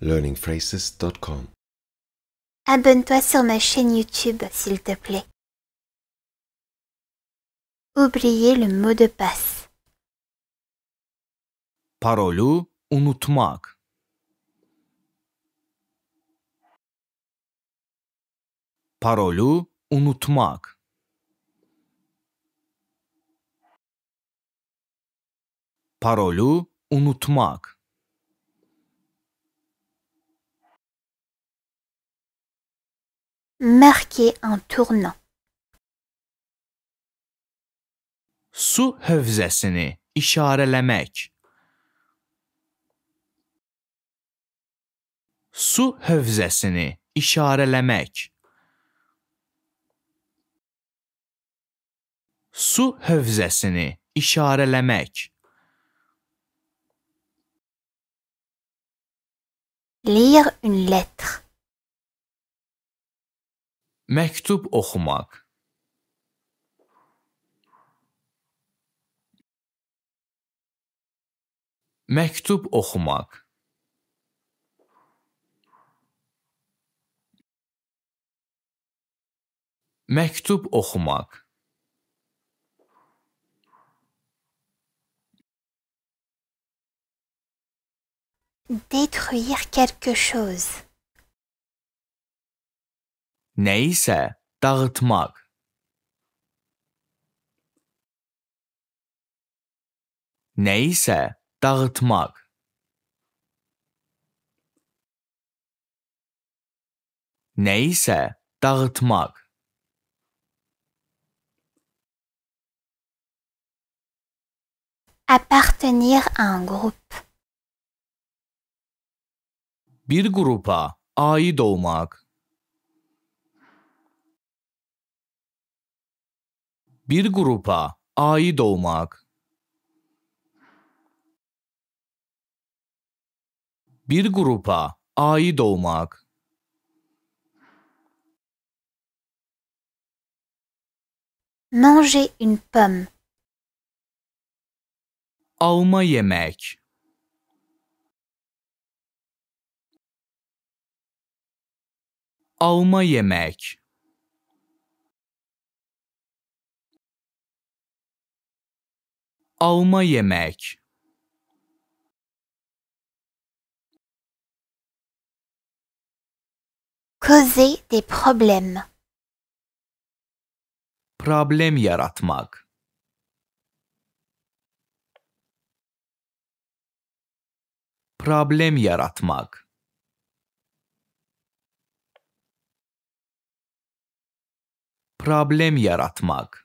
learningphrases.com. Abonne-toi sur ma chaîne YouTube, s'il te plaît. Oubliez le mot de passe. Parolou unutmak. Parolou unutmak. Parolou unutmak. marquer un tournant. Su hövzəsini işarələmək. Su hövzəsini işarələmək. Su hövzəsini işarələmək. Lire une lettre. Mektup oxumaq. Mektup oxumaq. Mektup oxumaq. Détruire quelque chose. Neyse dağıtmak. Neyse dağıtmak. Neyse dağıtmak. Appartenir à un groupe. Bir grupa ait olmak. bir grupa ait olmak bir grupa ait olmak manger une pomme alma yemek alma yemek alma yemek Causer des problèmes. Problem yaratmak. Problem yaratmak. Problem yaratmak.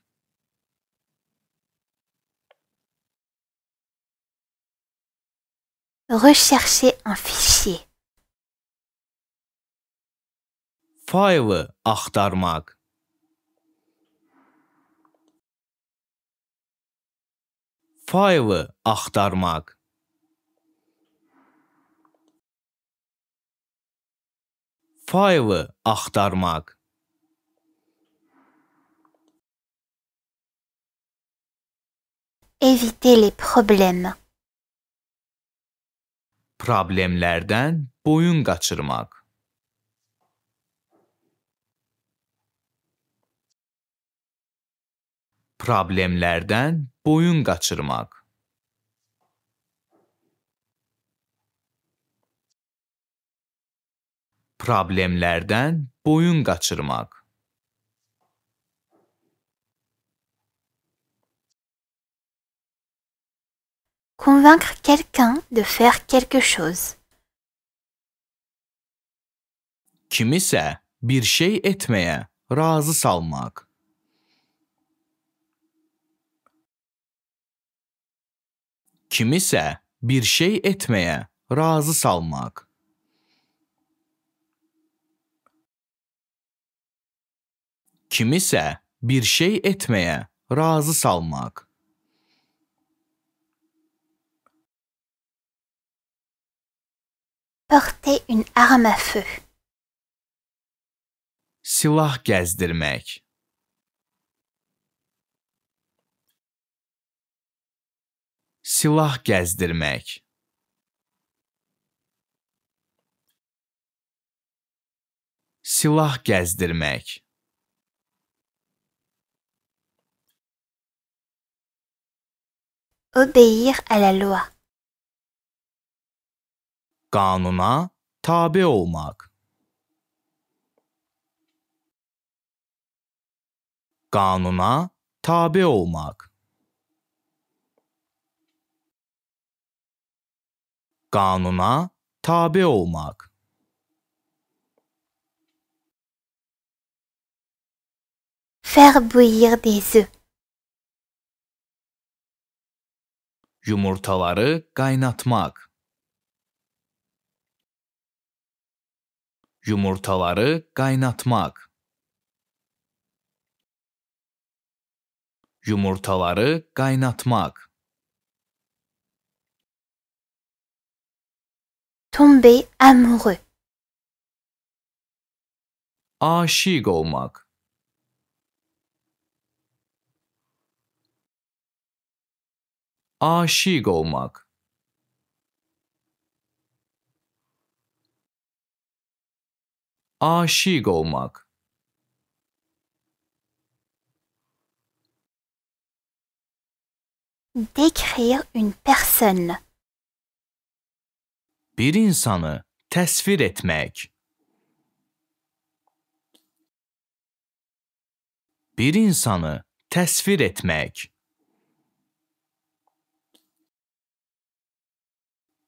Rechercher un fichier. File aktarmak. File aktarmak. File aktarmak. Éviter les problèmes. problemlerden boyun kaçırmak. Problemlerden boyun kaçırmak. Problemlerden boyun kaçırmak. Convaincre quelqu'un de faire quelque chose. Kimisi bir şey etmeye razı salmak. Kimisi bir şey etmeye razı salmak. Kimisi bir şey etmeye razı salmak. Porter une arme à feu. Silah gezdirmek. Silah gezdirmek. Silah gezdirmek. Obéir à la loi. kanuna tabi olmak kanuna tabi olmak kanuna tabi olmak faire bouillir des œufs yumurtaları kaynatmak Yumurtaları kaynatmak. Yumurtaları kaynatmak. Tombe amoureux. Aşık olmak. aşık olmak aşık olmak. Décrire une personne. Bir insanı tasvir etmek. Bir insanı tasvir etmek.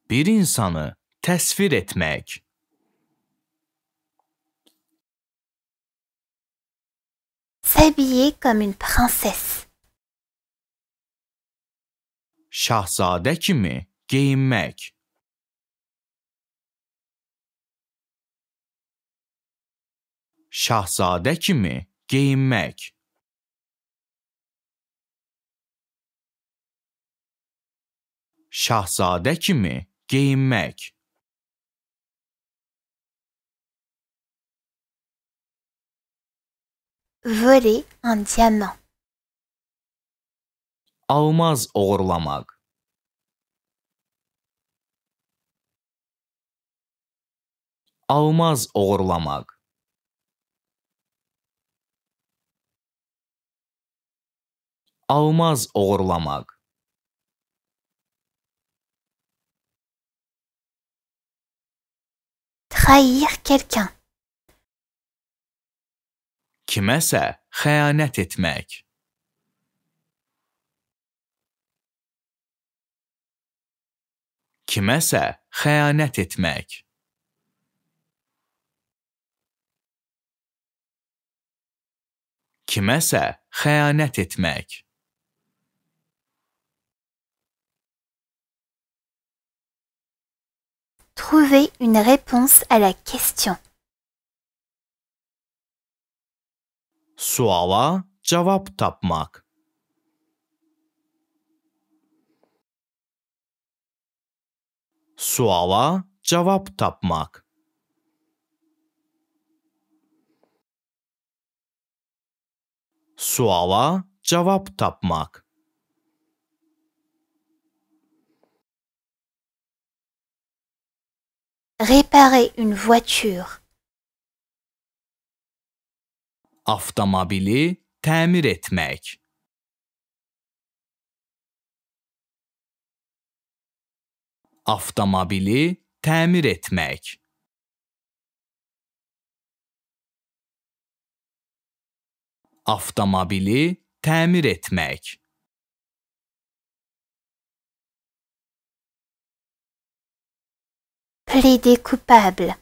Bir insanı tasvir etmek. s'habiller comme une princesse. Şahzade kimi giyinmek. Şahzade kimi giyinmek. Şahzade kimi giyinmek. voler un diamant. Almaz oğurlamak. Almaz oğurlamak. Almaz oğurlamak. Trahir quelqu'un. kimese hıyanet etmek. Kimese hıyanet etmek. Kimese netit etmek. Trouver une réponse à la question. suala cevap tapmak. Suala cevap tapmak. Suala cevap tapmak. Réparer une voiture. Avtomobili təmir etmək. Avtomobili təmir etmək. Avtomobili təmir etmək. Plaider coupable.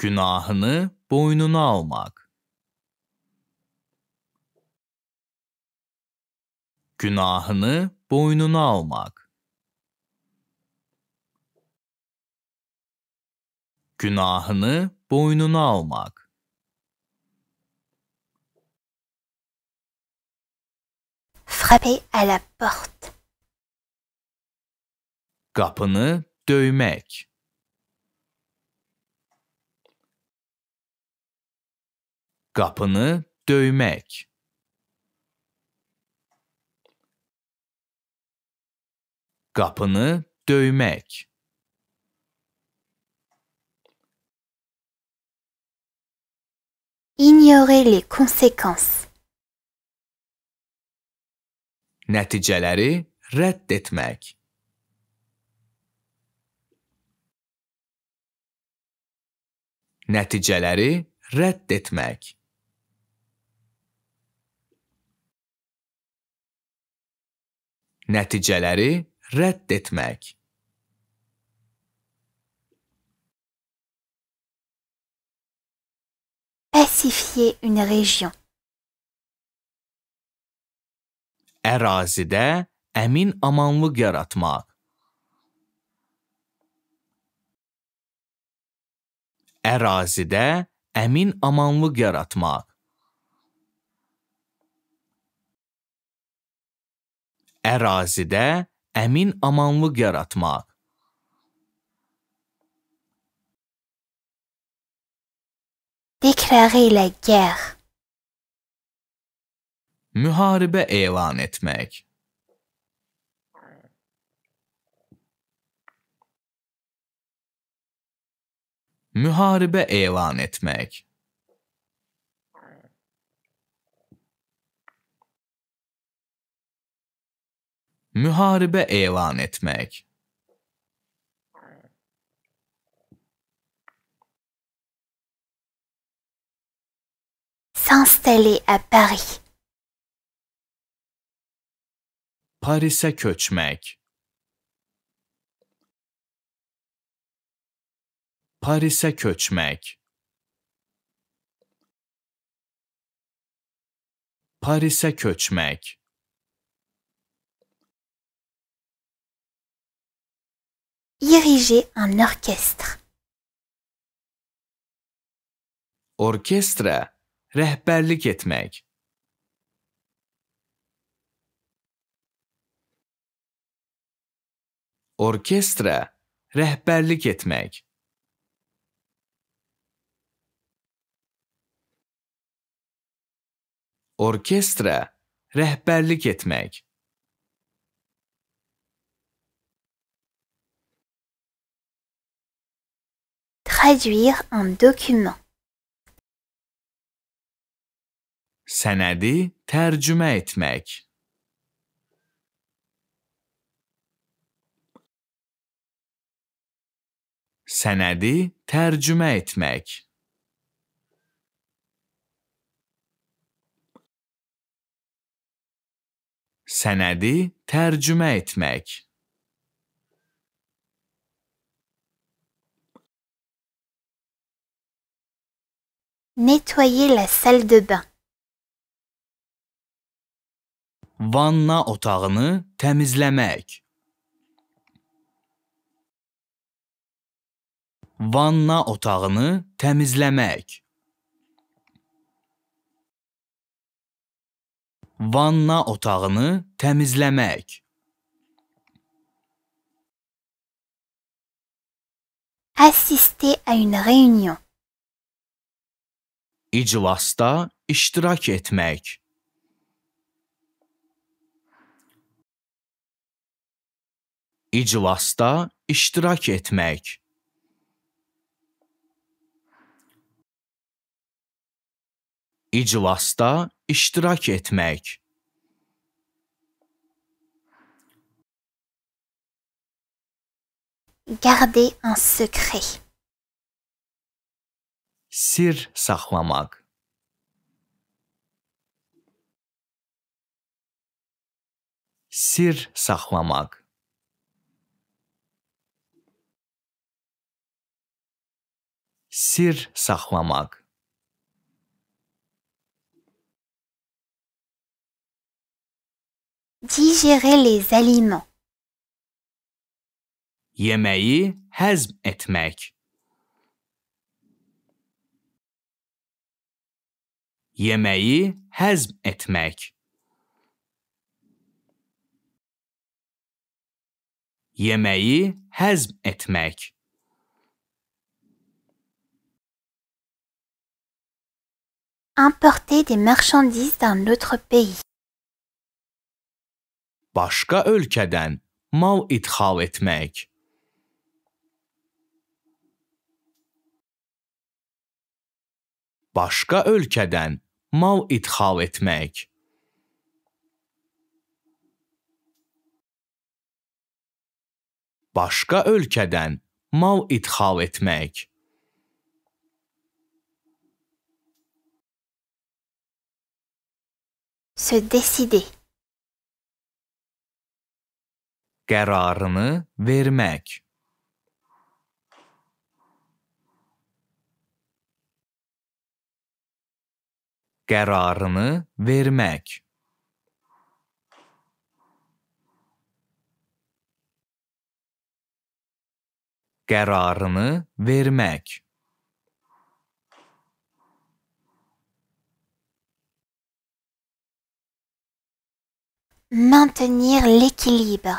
Günahını boynuna almak. Günahını boynuna almak. Günahını boynuna almak. Frapper à la porte. Kapını dövmek. Kapını dövmek. Kapını dövmek. Ignorer les conséquences. Neticeleri reddetmek. Neticeleri reddetmek. nəticələri rədd etmək. Pacifier une région. Ərazidə əmin amanlıq yaratmaq. Ərazidə əmin amanlıq yaratmaq. ərazidə əmin amanlıq yaratmaq. Déclarer la guerre. Müharibə elan etmək. Müharibə elan etmək. Müharibe elan etmek. S'installer à Paris. Paris'e köçmek. Paris'e köçmek. Paris'e köçmek. diriger un orchestre. Orkestra rehberlik etmek. Orkestra rehberlik etmek. Orkestra rehberlik etmek. Traduire un document. Senedi tercüme etmek. Senedi tercüme etmek. Senedi tercüme etmek. Nettoyer la salle de bain. Vanna otağını temizlemek. Vanna otağını temizlemek. Vanna otağını temizlemek. Assister à une réunion iclasda iştirak etmek. İclasda iştirak etmek. İclasda iştirak etmek. Garder un secret. Sir saxlamaq. Sir saxlamaq. Sir saxlamaq. Digérer les aliments. Yeməyi həzm etmək. Yeməyi həzm etmək. Yeməyi həzm etmək. Importer des marchandises d'un autre pays. Başqa ölkədən mal idxal etmək. Başqa ölkədən mal idxal etmək. Başqa ölkədən mal idxal etmək. Se décider. Qərarını vermək. qərarını vermək. qərarını vermək. Maintenir l'équilibre.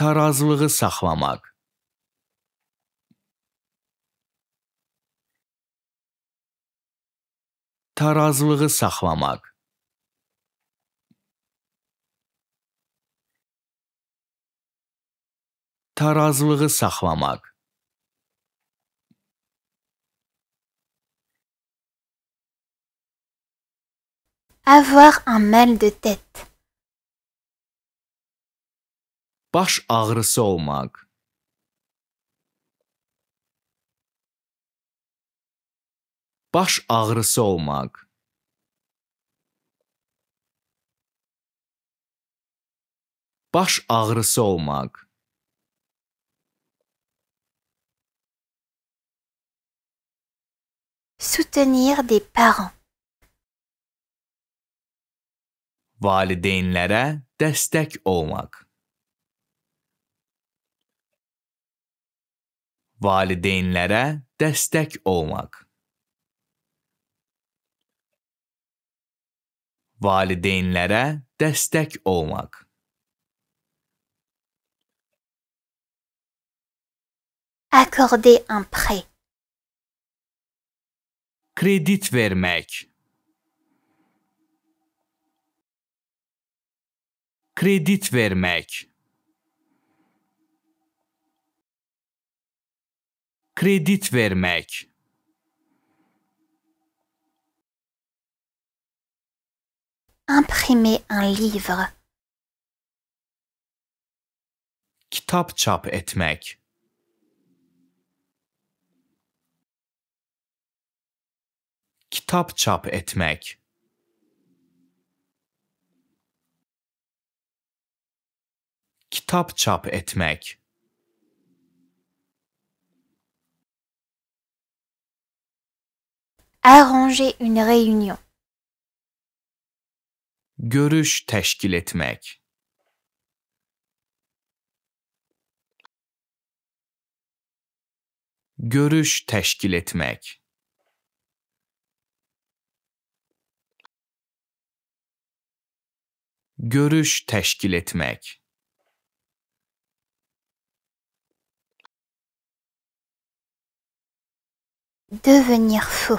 Tarazlığı saxlamaq. tarazlığı saxlamaq. Tarazlığı saxlamaq. Avoir un mal de tête. Baş ağrısı olmaq. baş ağrısı olmaq. Baş ağrısı olmaq. Soutenir des parents. Valideynlərə dəstək olmaq. Valideynlərə dəstək olmaq. valideynlərə dəstək olmaq. Accorder un prêt. Kredit vermek. Kredit vermek. Kredit vermek. imprimer un livre. Kitap çap etmek. Kitap çap etmek. Kitap çap etmek. Arranger une réunion. görüş teşkil etmek. görüş teşkil etmek. görüş teşkil etmek. Devenir fou.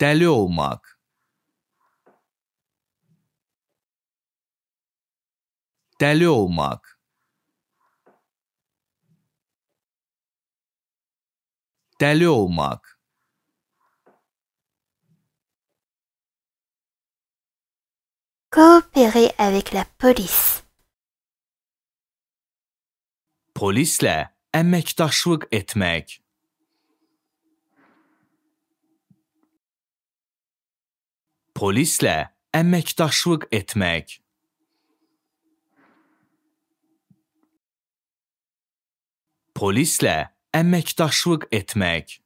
Deli olmak. deli olmak. Deli olmak. Coopérer avec la police. Polisle emektaşlık etmek, Polisle emektaşlık etmek. polislə əməkdaşlıq etmək.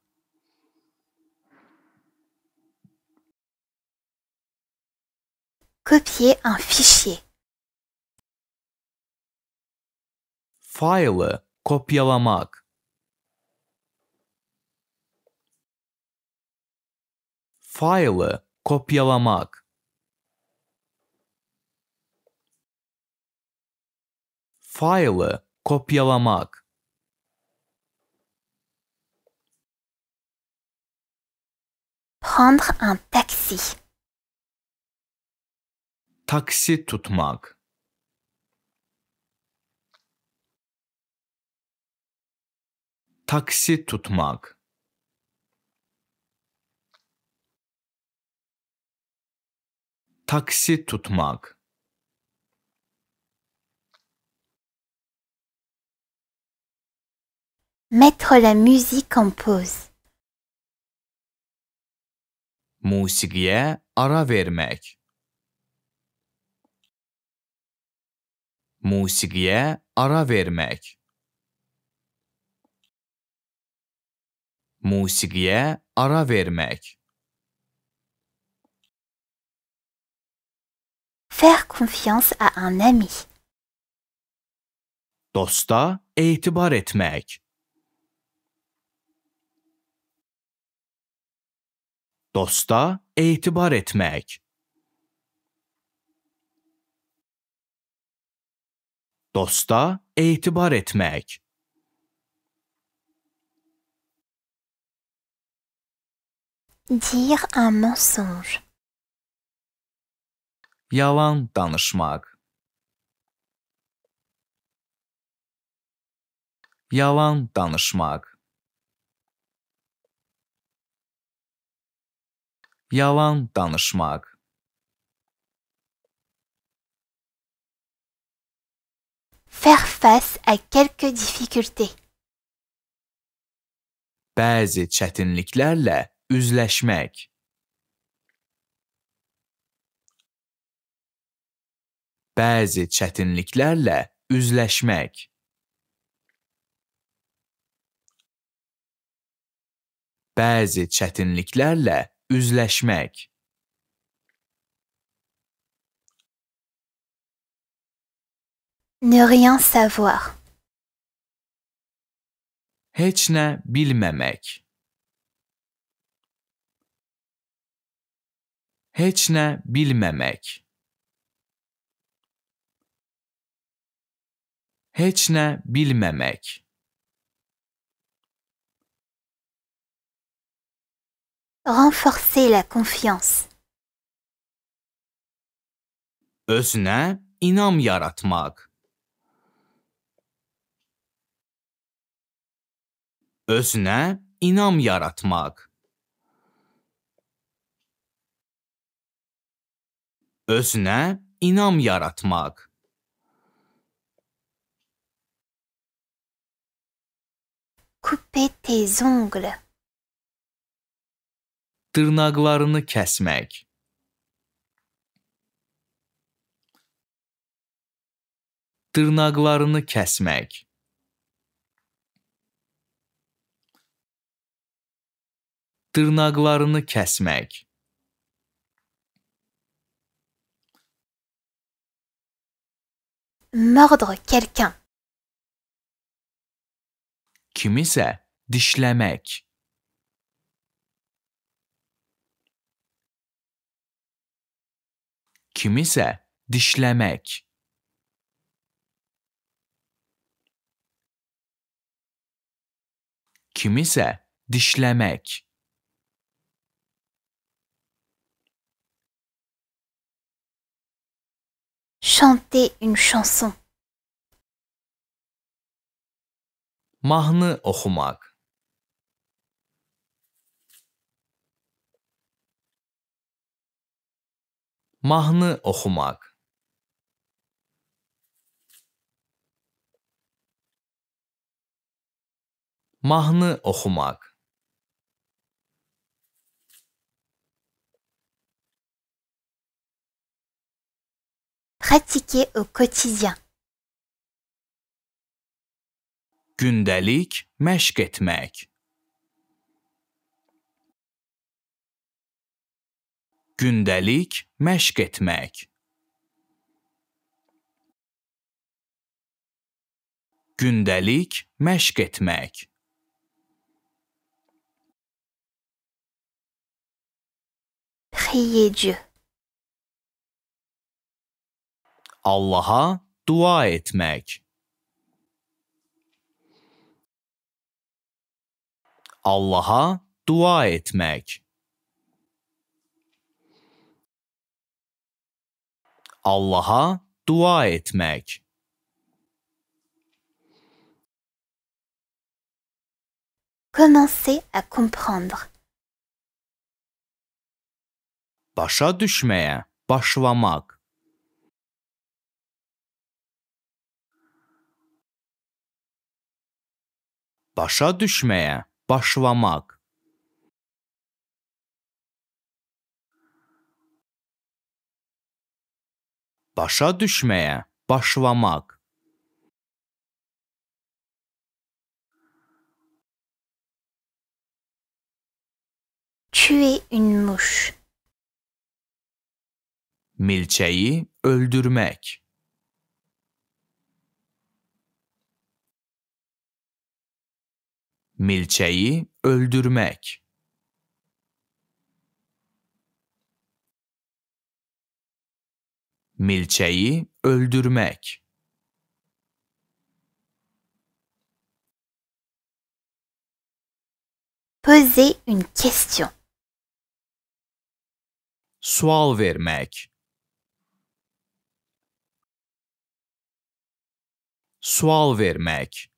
Copier un fichier. Faylı kopyalamak. Faylı kopyalamak. Faylı kopyalamak. prendre un taxi. Taxi tout Taxi tout Taxi Taxi tout tutmak. Mettre la musique en pause. musikiye ara vermek musikiye ara vermek musikiye ara vermek Faire confiance à un ami. Dosta itibar etmek. dosta etibar etmek. Dosta etibar etmek. Dire un mensonge. Yalan danışmak. Yalan danışmak. Yalan danışmaq. Faire face à quelques difficultés. Bəzi çətinliklərlə üzləşmək. Bəzi çətinliklərlə üzləşmək. Bəzi çətinliklərlə üzleşmek. Ne rien savoir. Hiç ne bilmemek. Hiç ne bilmemek. Hiç ne bilmemek. renforcer la confiance. Özne inam yaratmak. Özne inam yaratmak. Özne inam yaratmak. Couper tes ongles. dırnaqlarını kəsmək. Dırnaqlarını kəsmək. Dırnaqlarını kəsmək. Mordre quelqu'un. Kimisə dişləmək. kimisə dişləmək. Kimisə dişləmək. Chanter une chanson. Mahnı okumak. mahnı okumak. Mahnı okumak. Pratiquer au quotidien. Gündelik meşk etmek. Gündəlik məşq etmək. Gündəlik məşq etmək. Prier Dieu. Allaha dua etmək. Allaha dua etmək. Allah'a dua etmek. Commencer à comprendre. Başa düşmeye başlamak. Başa düşmeye başlamak. başa düşmeye başlamak. Tuer une mouche. Milçeyi öldürmek. Milçeyi öldürmek. milçeyi öldürmek. Poser une question. Sual vermek. Sual vermek.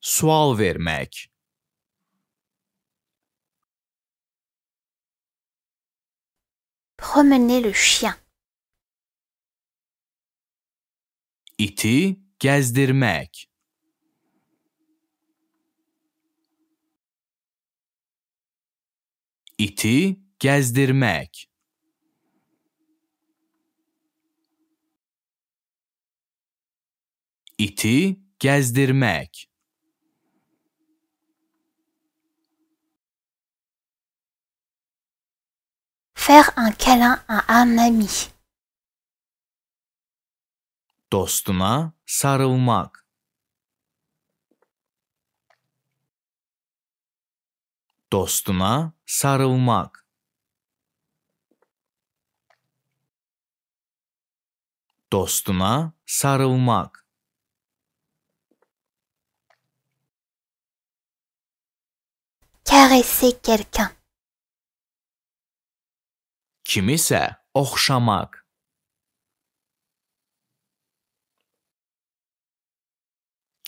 Sual vermek. promener le chien. İti gezdirmek. Iti gezdirmek. İti gezdirmek. Faire un câlin à un ami. Dostuna sarılmak. Dostuna sarılmak. Dostuna sarılmak. Caresser quelqu'un. kimisə oxşamaq.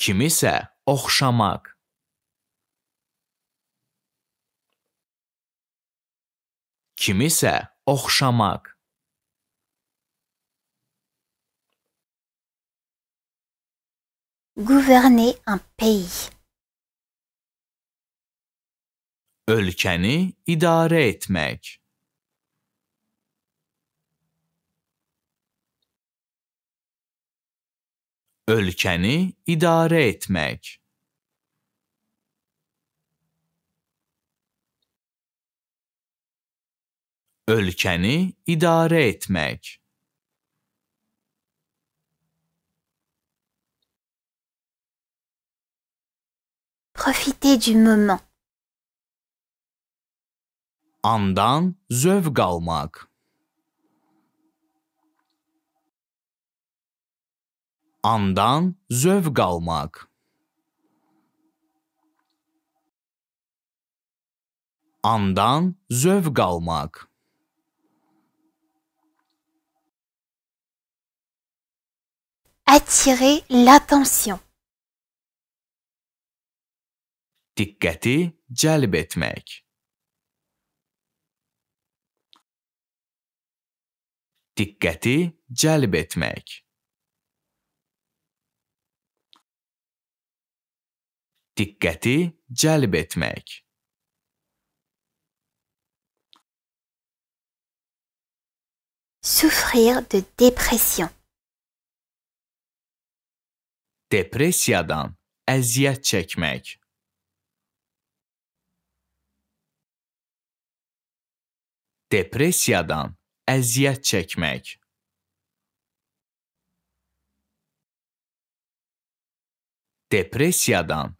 Kimisə oxşamaq. Kimisə oxşamaq. Gouverner un pays. Ölkəni idarə etmək. Ölkəni idarə etmək. Ölkəni idarə etmək. Profiter du moment. Andan zövq almaq. andan zövq almaq. Andan zövq almaq. Attirer l'attention. Dikkati cəlb etmək. Dikkati cəlb etmək. dikkati celp etmek. Souffrir de dépression. Depresyadan eziyet çekmek. Depresyadan eziyet çekmek. Depresyadan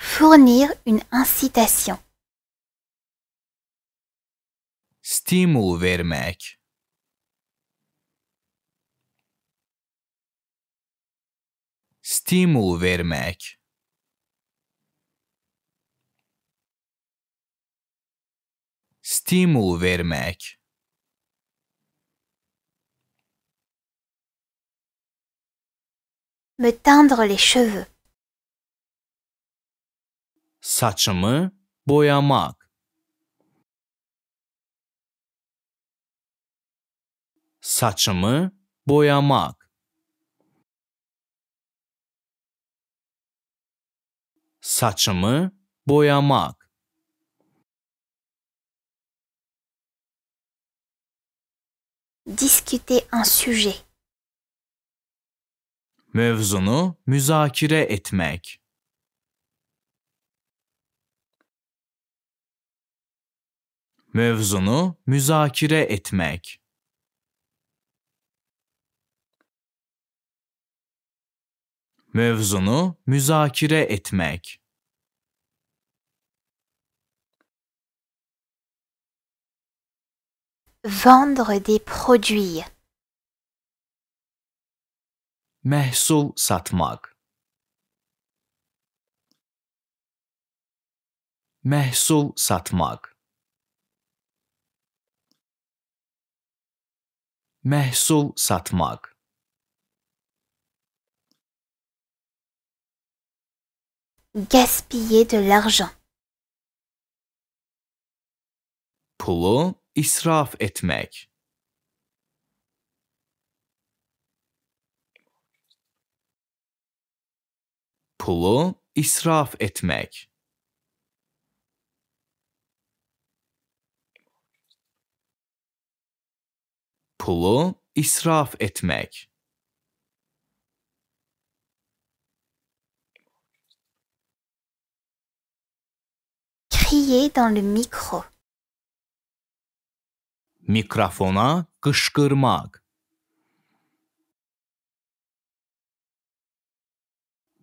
Fournir une incitation. Stimuler. vermek. Stimul vermek. Stimul vermek. me teindre les cheveux. Saçımı boyamak. Saçımı boyamak. Saçımı boyamak. Discuter un sujet. Mevzunu müzakere etmek. Mevzunu müzakere etmek. Mevzunu müzakere etmek. Vendre des produits. Mehsul satmak Mehsul satmak Mehsul satmak Gaspiller de l'argent Pulu israf etmek pulu israf etmek. Pulu israf etmek. Crier dans le micro. Mikrofona kışkırmak.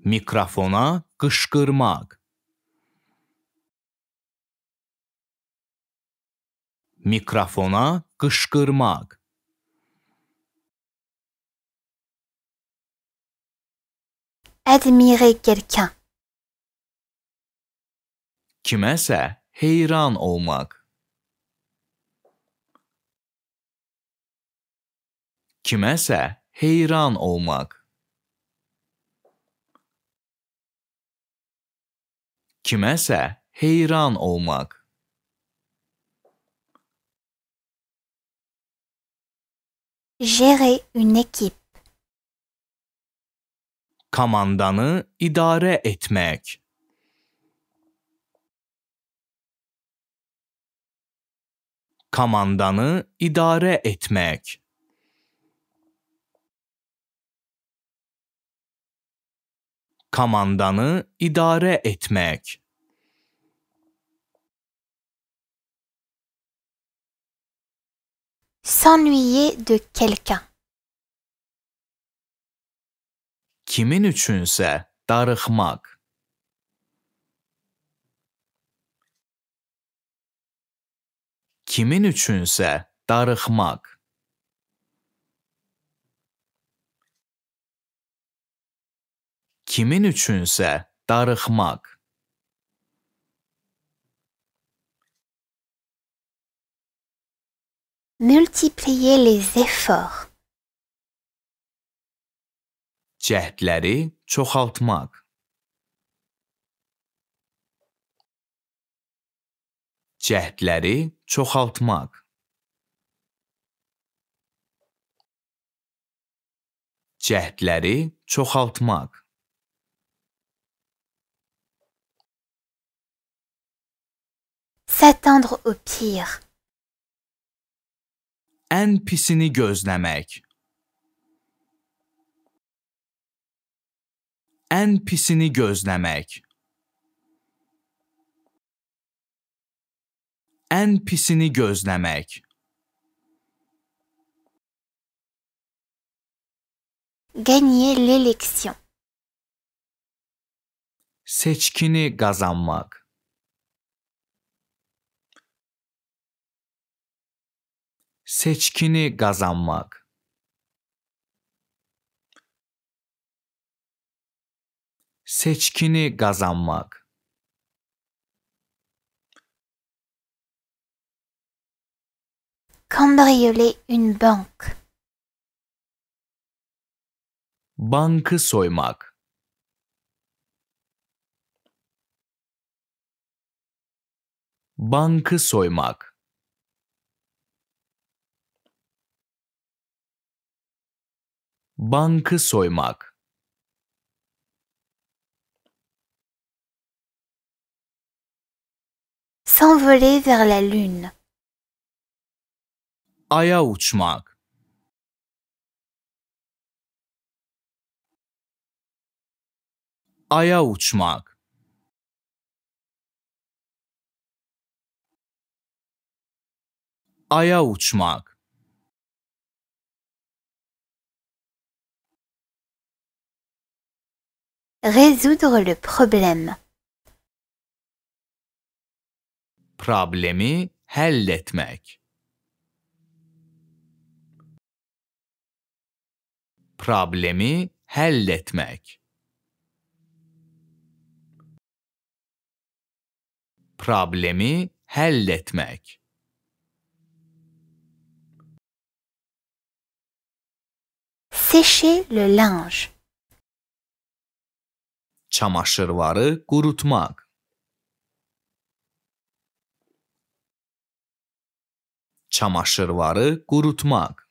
mikrofona kışkırmak mikrofona kışkırmak admirer quelqu'un kimese heyran olmak kimese heyran olmak kimese heyran olmak. Gérer une équipe. Komandanı idare etmek. Kamandanı idare etmek. kamandanı idare etmek. S'ennuyer de quelqu'un. Kimin üçünse darıkmak. Kimin üçünse darıkmak. kimin üçünsə darıxmaq. Multiplier les efforts. Cəhdləri çoxaltmaq. Cəhdləri çoxaltmaq. Cəhdləri çoxaltmaq. S'attendre au pire. En pisini gözlemek. En pisini gözlemek. En pisini gözlemek. Gagner l'élection. Seçkini kazanmak. seçkini kazanmak. Seçkini kazanmak. Cambrioler une banque. Bankı soymak. Bankı soymak. bankı soymak. S'envoler vers la lune. Aya uçmak. Aya uçmak. Aya uçmak. Résoudre le problème. Problemi halletmek. Problemi halletmek. Problemi halletmek. Sécher le linge. çamaşırları kurutmak. Çamaşırları kurutmak.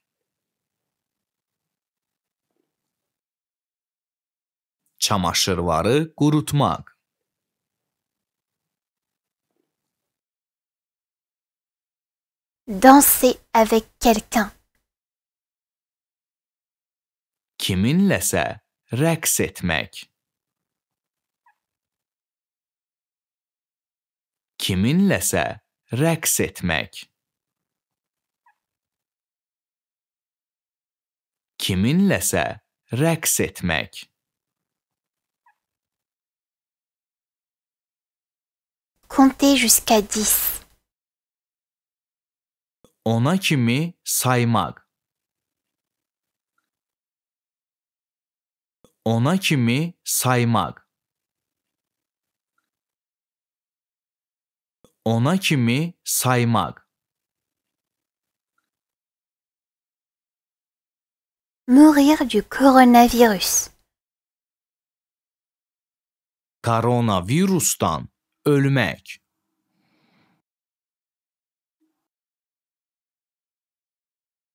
Çamaşırları kurutmak. Danser avec quelqu'un. Kiminlese reks etmek. kiminlese reks etmek. Kiminlese reks etmek. Comptez jusqu'à 10. Ona kimi saymak. Ona kimi saymak. ona kimi saymak. Mourir du coronavirus. Koronavirüsten ölmek.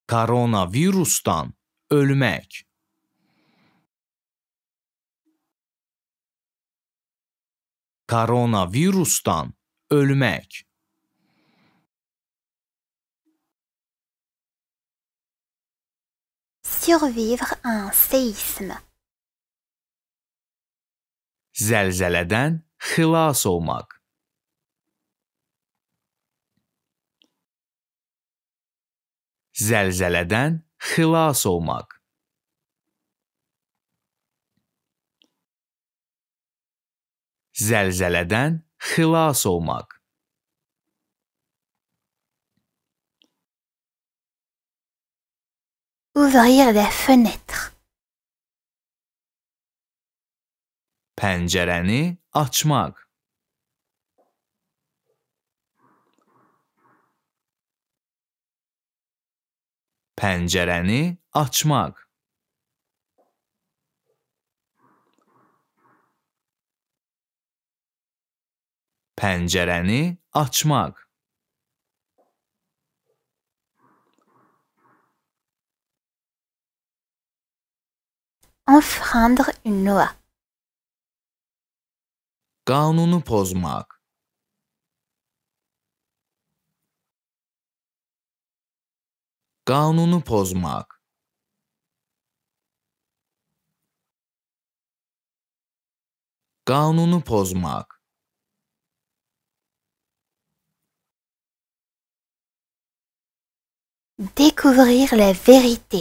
Koronavirüsten ölmek. Koronavirüsten ölmək. Survivre à un séisme. Zəlzələdən xilas olmaq. Zəlzələdən xilas olmaq. Zəlzələdən Hılas olmak. Ouvrir la fenêtre. Pencereni açmak. Pencereni açmak. pencereni açmak. Enfreindre une loi. Kanunu pozmak. Kanunu pozmak. kanunu pozmak Découvrir la vérité.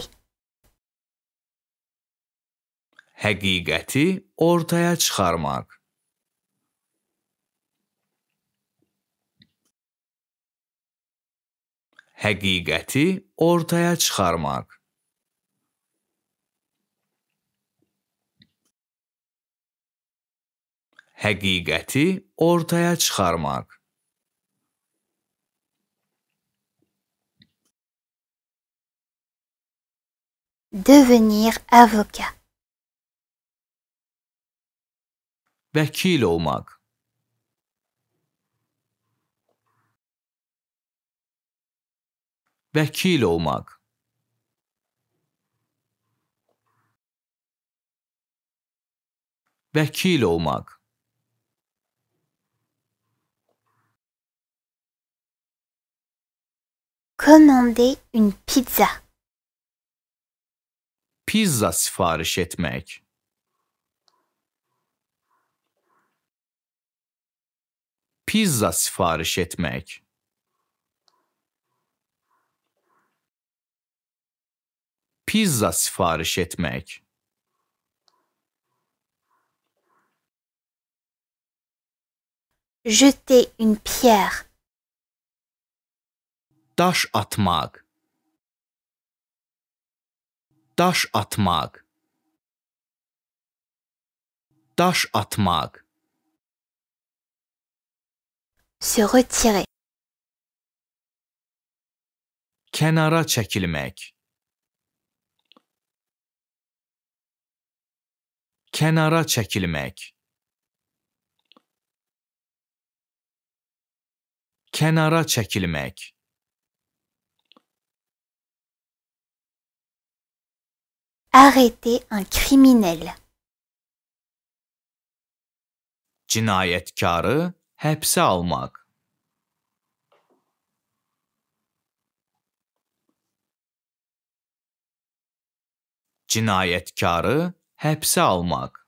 Həqiqəti ortaya çıxarmaq. Həqiqəti ortaya çıxarmaq. Həqiqəti ortaya çıxarmaq. devenir avocat. Vekil olmak. Vekil olmak. Vekil olmak. Commander une pizza. pizza sipariş etmek. Pizza sipariş etmek. Pizza sipariş etmek. Jeter une pierre. Taş atmak. Taş atmak. Taş atmak. Se retirer. Kenara çekilmek. Kenara çekilmek. Kenara çekilmek. Arrêter un criminel. Cinayetkarı hapse almak. Cinayetkarı hapse almak.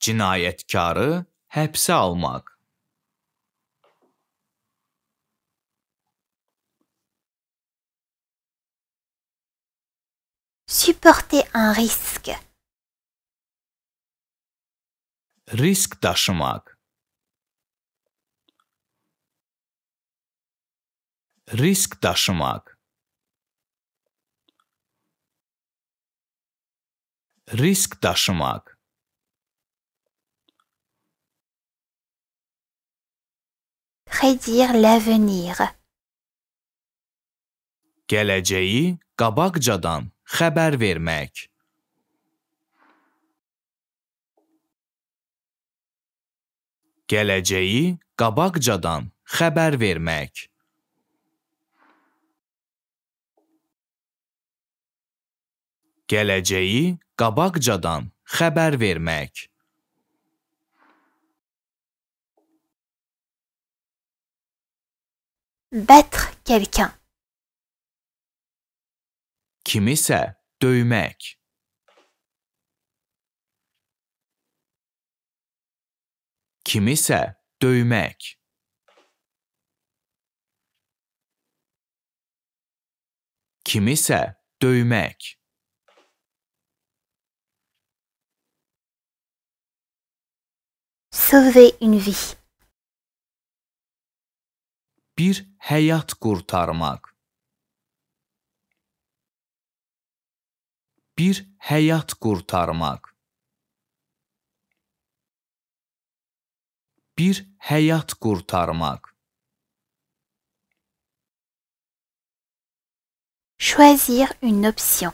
cinayetkarı hapse almak. supporter un risque. Risque taşımak. Risque Risk Risque Risk taşımak. prédire l'avenir. Geleceği haber vermek geleceği kabakcadan xəbər vermek geleceği kabakcadan xəbər vermek Battre quelqu'un kimse dövmek. Kimse dövmek. Kimse dövmek. Sauver une vie. Bir hayat kurtarmak. bir hayat kurtarmak. Bir hayat kurtarmak. Choisir une option.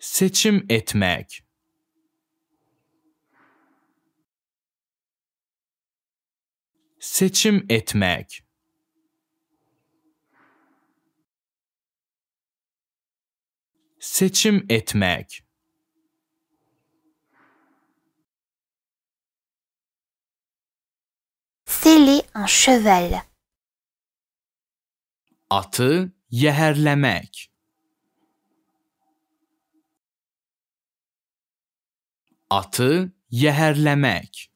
Seçim etmek. Seçim etmek. seçim etmek. Seller un cheval. Atı yeherlemek. Atı yeherlemek.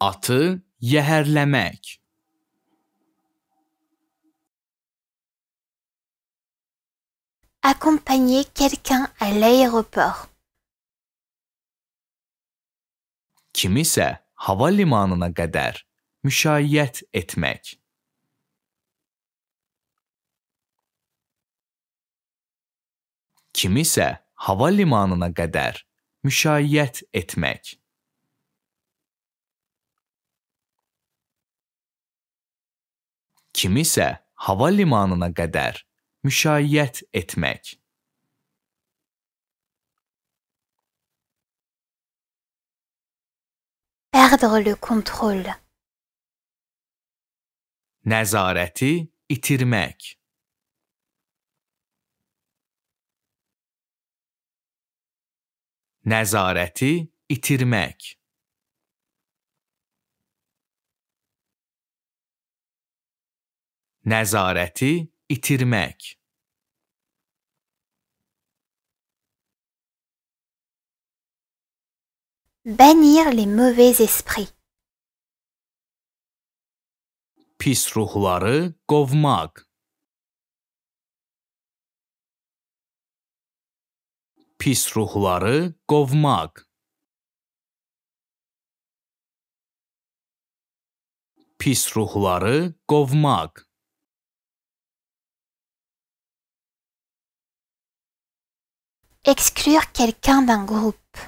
Atı yeherlemek. accompagner quelqu'un à l'aéroport. Kimisə havalimanına qədər müşayiət etmək. Kimisə havalimanına qədər müşayiət etmək. Kimisə havalimanına qədər müşayyet etmek. Perdre le contrôle. Nezareti itirmek. nezareti itirmek. Nezareti itirmek. Bannir les mauvais esprits. Pis ruhları kovmak. Pis ruhları kovmak. Pis ruhları kovmak. Exclure quelqu'un d'un groupe.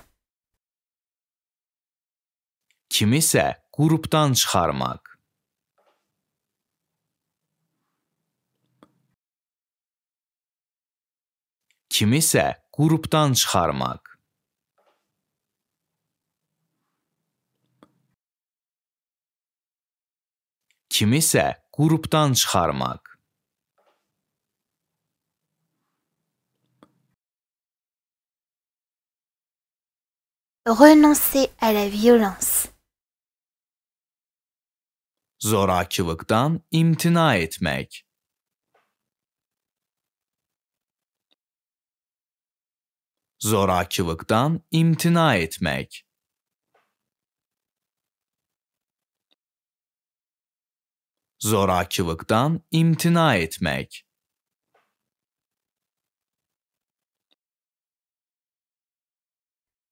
Kimisə qrupdan çıxarmaq. Kimisə qrupdan çıxarmaq. Kimisə qrupdan çıxarmaq. renoncer à la violence. Zorakılıktan imtina etmek. Zorakılıktan imtina etmek. Zorakılıktan imtina etmek.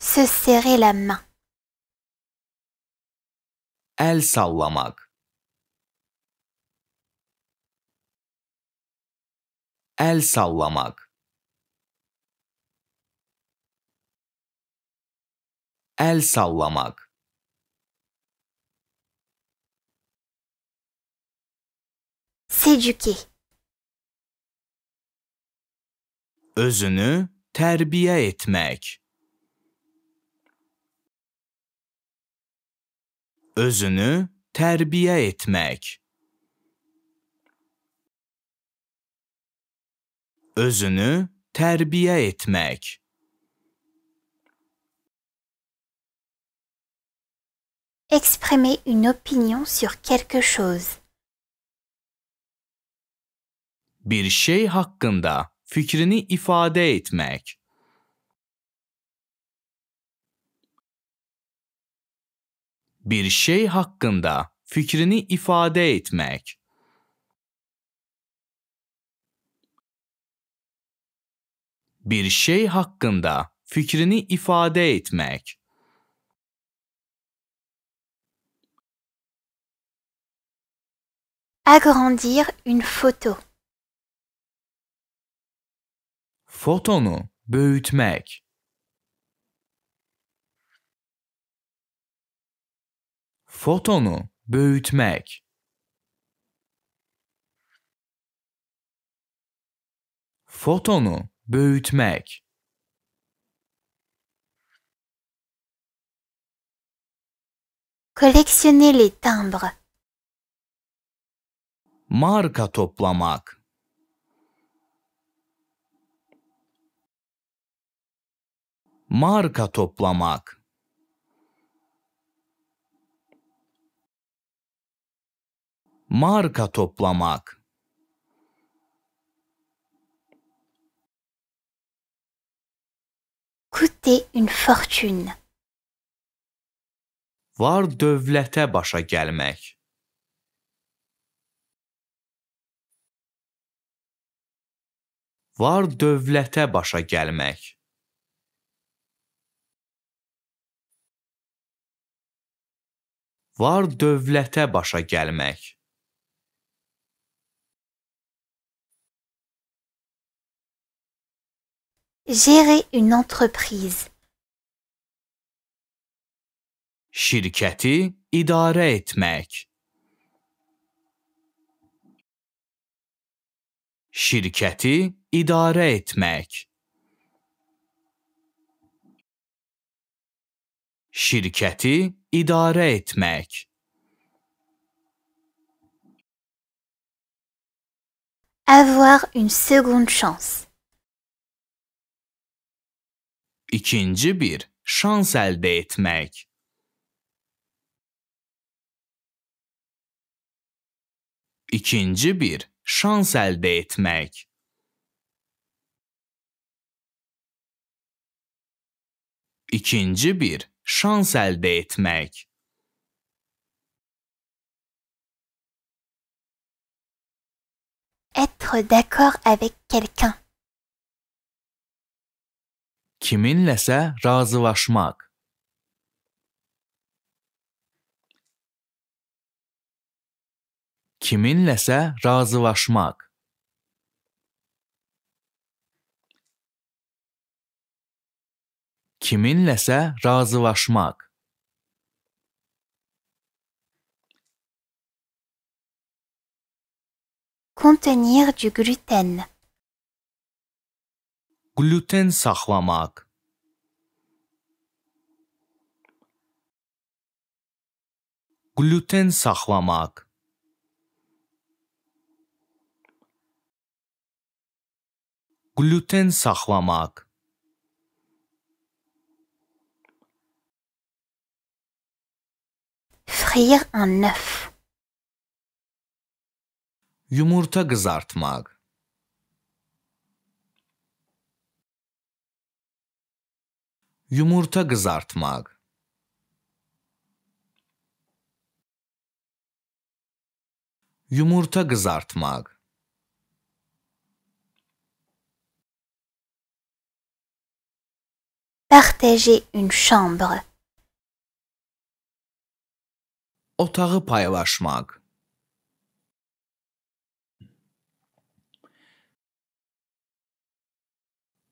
Se serrer la main. El sallamak. El sallamak. El sallamak. S'éduquer. Özünü terbiye etmek. özünü terbiye etmek. Özünü terbiye etmek. Exprimer une opinion sur quelque chose. Bir şey hakkında fikrini ifade etmek. bir şey hakkında fikrini ifade etmek. Bir şey hakkında fikrini ifade etmek. Agrandir une photo. Fotonu büyütmek. Fotonu büyütmek. Fotonu büyütmek. Collectionner les timbres. Marka toplamak. Marka toplamak. Marka toplamak. Coûter une fortune. Var dövlətə başa gəlmək. Var dövlətə başa gəlmək. var dövlətə başa gəlmək. Gérer une entreprise. Şirketi idare etmek. Şirketi idare etmek. Şirketi idare etmek. Avoir une seconde chance. İkinci bir, şans elde etmek. İkinci bir, şans elde etmek. İkinci bir, şans elde etmek. Être d'accord avec quelqu'un kiminləsə razılaşmaq. Kiminləsə razılaşmaq. Kiminləsə razılaşmaq. Contenir du gluten. gluten sachwamak gluten sachwamak gluten saklamak. frire un œuf yumurta kızartmak Yumurta kızartmak. Yumurta kızartmak. Partager une chambre. Otağı paylaşmak.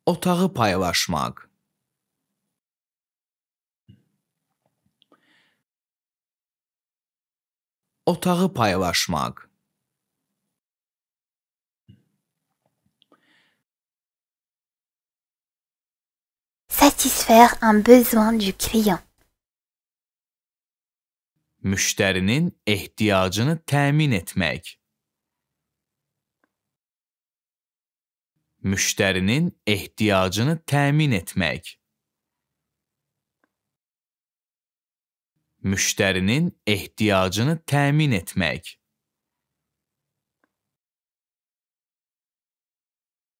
Otağı paylaşmak. otağı paylaşmaq. Satisfaire un besoin du client. Müştərinin ehtiyacını təmin etmək. Müştərinin ehtiyacını təmin etmək. müşterinin ihtiyacını temin etmek.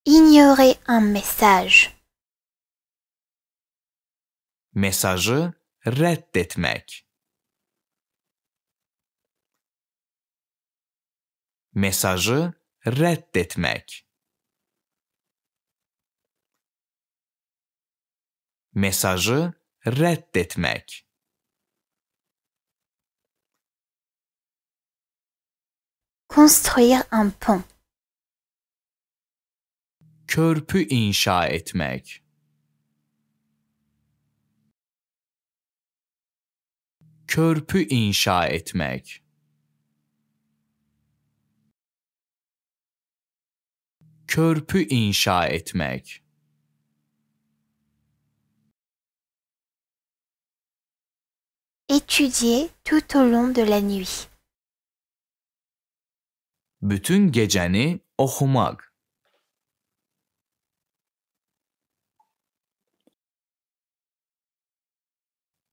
Ignorer un mesaj. Mesajı reddetmek. Mesajı reddetmek. Mesajı reddetmek. Construire un pont. mec inşa etmek. et inşa etmek. incha et etmek. Étudier tout au long de la nuit. Bütün geceni okumak.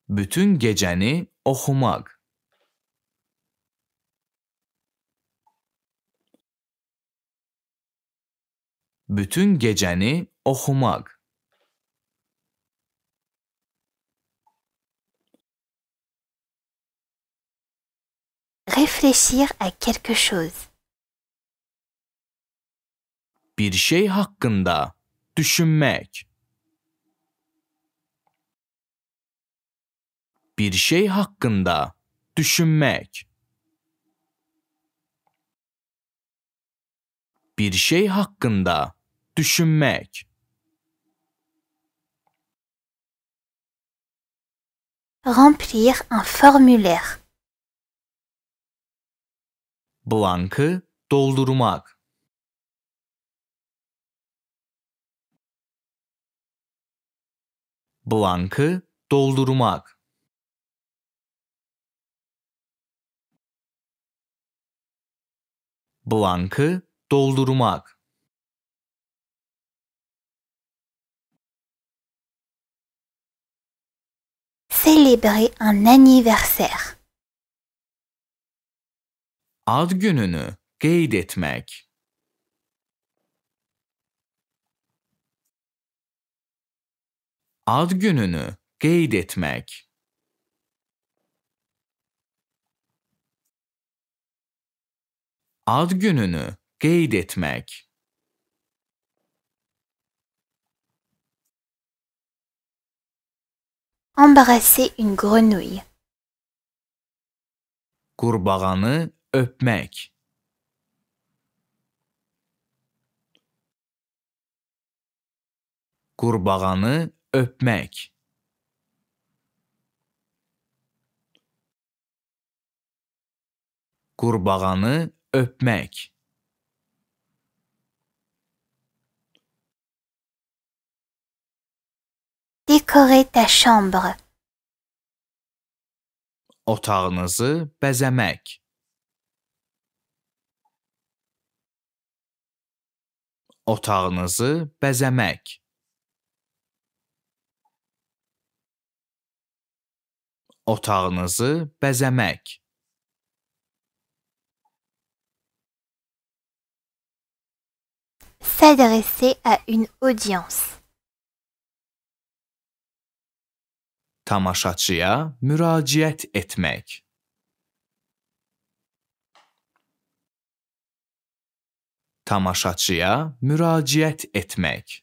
Bütün geceni okumak. Bütün geceni okumak. réfléchir à quelque chose bir şey hakkında düşünmek bir şey hakkında düşünmek bir şey hakkında düşünmek remplir un formulaire blankı doldurmak blankı doldurmak. blankı doldurmak. Célébrer un anniversaire. Ad gününü kaydetmek. ad gününü kaydetmek. Ad gününü kaydetmek. Embrasser une grenouille. Kurbağanı öpmek. Kurbağanı öpmek Kurbağanı öpmek Décorer ta chambre. Otağınızı bezemek. Otağınızı bezemek. otağınızı bəzəmək. S'adresser à une audience. Tamaşaçıya müraciət etmək. Tamaşaçıya müraciət etmək.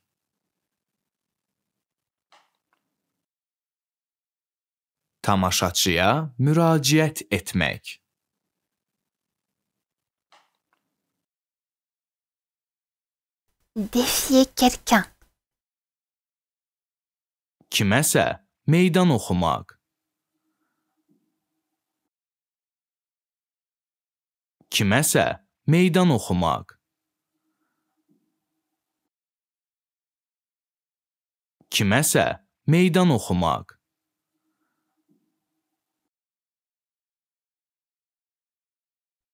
tamaşaçıya müraciət etmək. Défier quelqu'un. Kiməsə meydan oxumaq. Kiməsə meydan oxumaq. Kiməsə meydan oxumaq.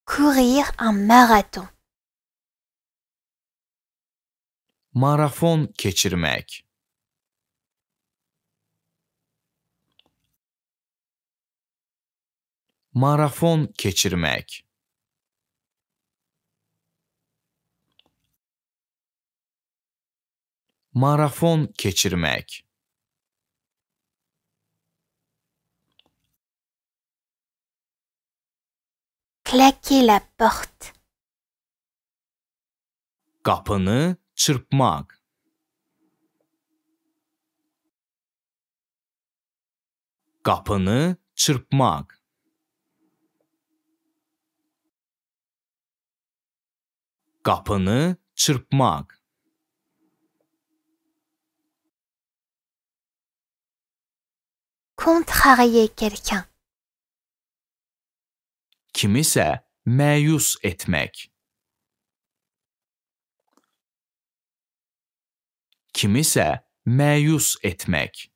courir un marathon. Marafon geçirmek. Marafon geçirmek. Marafon geçirmek. claquer la porte. Kapını çırpmak. Kapını çırpmak. Kapını çırpmak. Contrarier quelqu'un kimse meyus etmek. Kimse meyus etmek.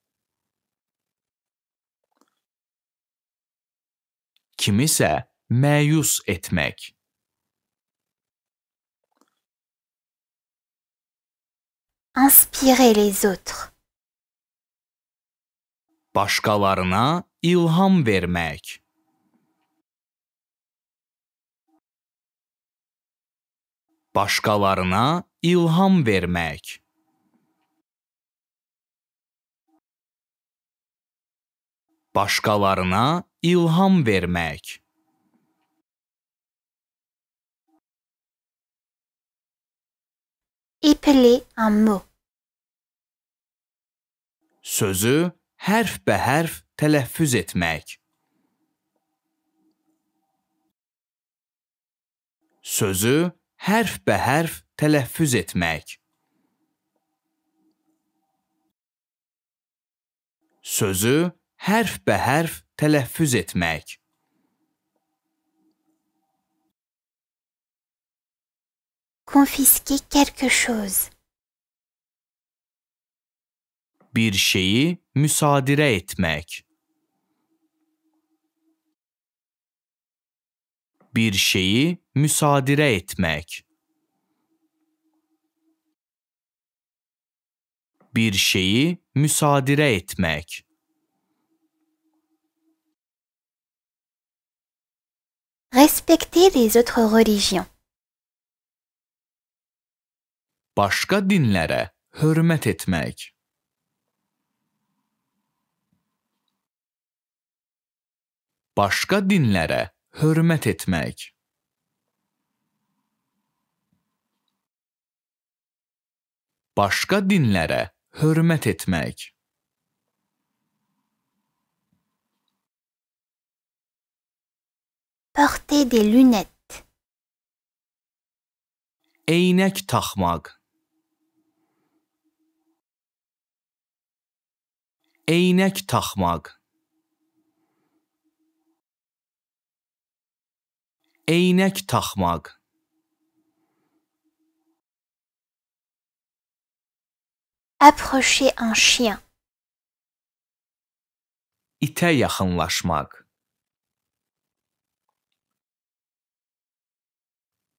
Kimse meyus etmek. Inspirer les autres. Başkalarına ilham vermek. başqalarına ilham vermək. Başqalarına ilham vermək. İpli ambu Sözü hərf bə hərf tələffüz etmək. Sözü hərf bə hərf tələffüz etmək. Sözü hərf bə hərf tələffüz etmək. konfiske quelque chose. Bir şeyi müsadirə etmək. bir şeyi müsadire etmek. Bir şeyi müsadire etmek. Respecter les autres religions. Başka dinlere hürmet etmek. başka dinlere hörmət etmək. Başqa dinlərə hörmət etmək. Porter des lunettes. Eynək taxmaq. Eynək taxmaq. Eynək taxmaq. Approcher un chien. İtə yaxınlaşmaq.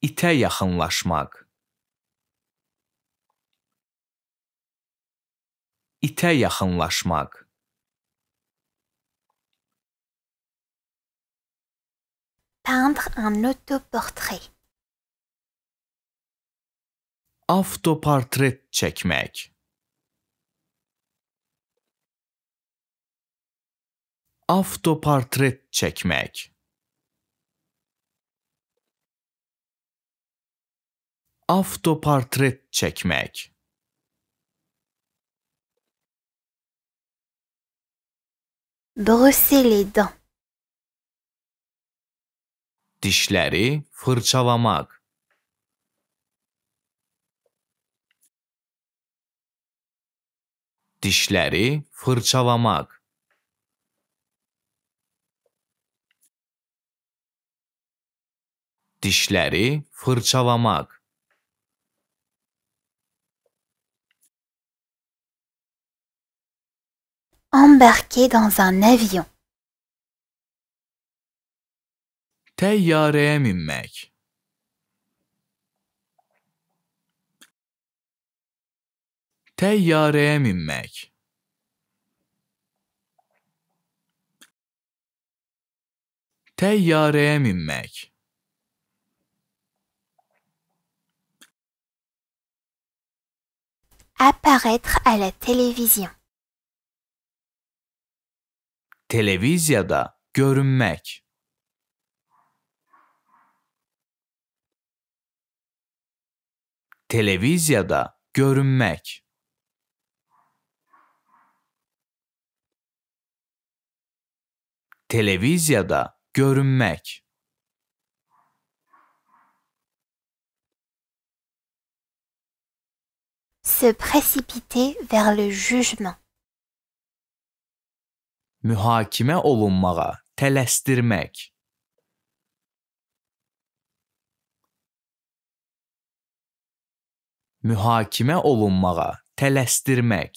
İtə yaxınlaşmaq. İtə yaxınlaşmaq. peindre un autoportrait. Autoportrait check Autoportrait çekmek. check çekmek. Brosser les dents. Dişləri fırçalamaq. Dişləri fırçalamaq. Dişləri fırçalamaq. Embarquer dans un avion. Teyyareye minmek. Teyyareye minmek. Teyyareye minmek. Apparaître à la télévision. Televizyada görünmek. televiziyada görünmək. Televiziyada görünmək. Se précipiter vers le jugement. Mühakimə olunmağa, tələsdirmək. mühakimə olunmağa, tələsdirmək.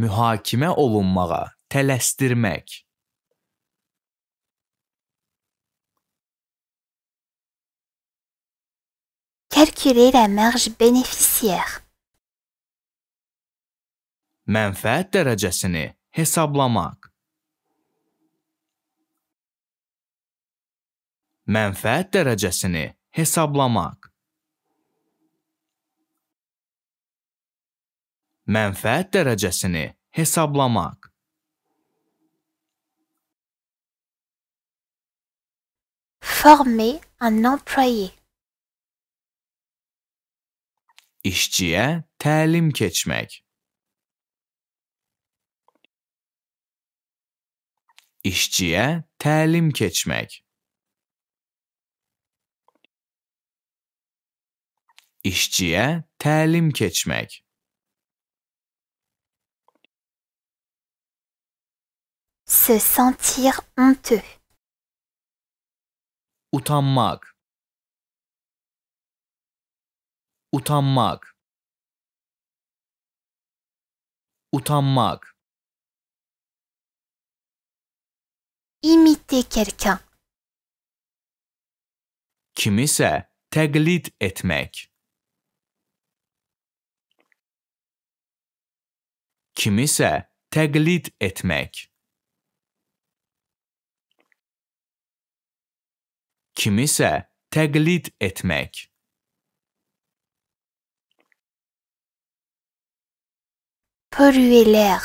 Mühakimə olunmağa, tələsdirmək. Calculer la marge bénéficiaire. Mənfəət dərəcəsini hesablamaq. Mənfəət dərəcəsini hesablamaq. Mənfəət dərəcəsini hesablamaq. Former un employé. İşçiyə təlim keçmək. İşçiyə təlim keçmək. işçiye təlim keçmək. Se sentir honteux. Utanmak. Utanmak. Utanmak. Imiter quelqu'un. Kimisi təqlid etmək. kimisi taklit etmek. Kimisi taklit etmek. Polluer.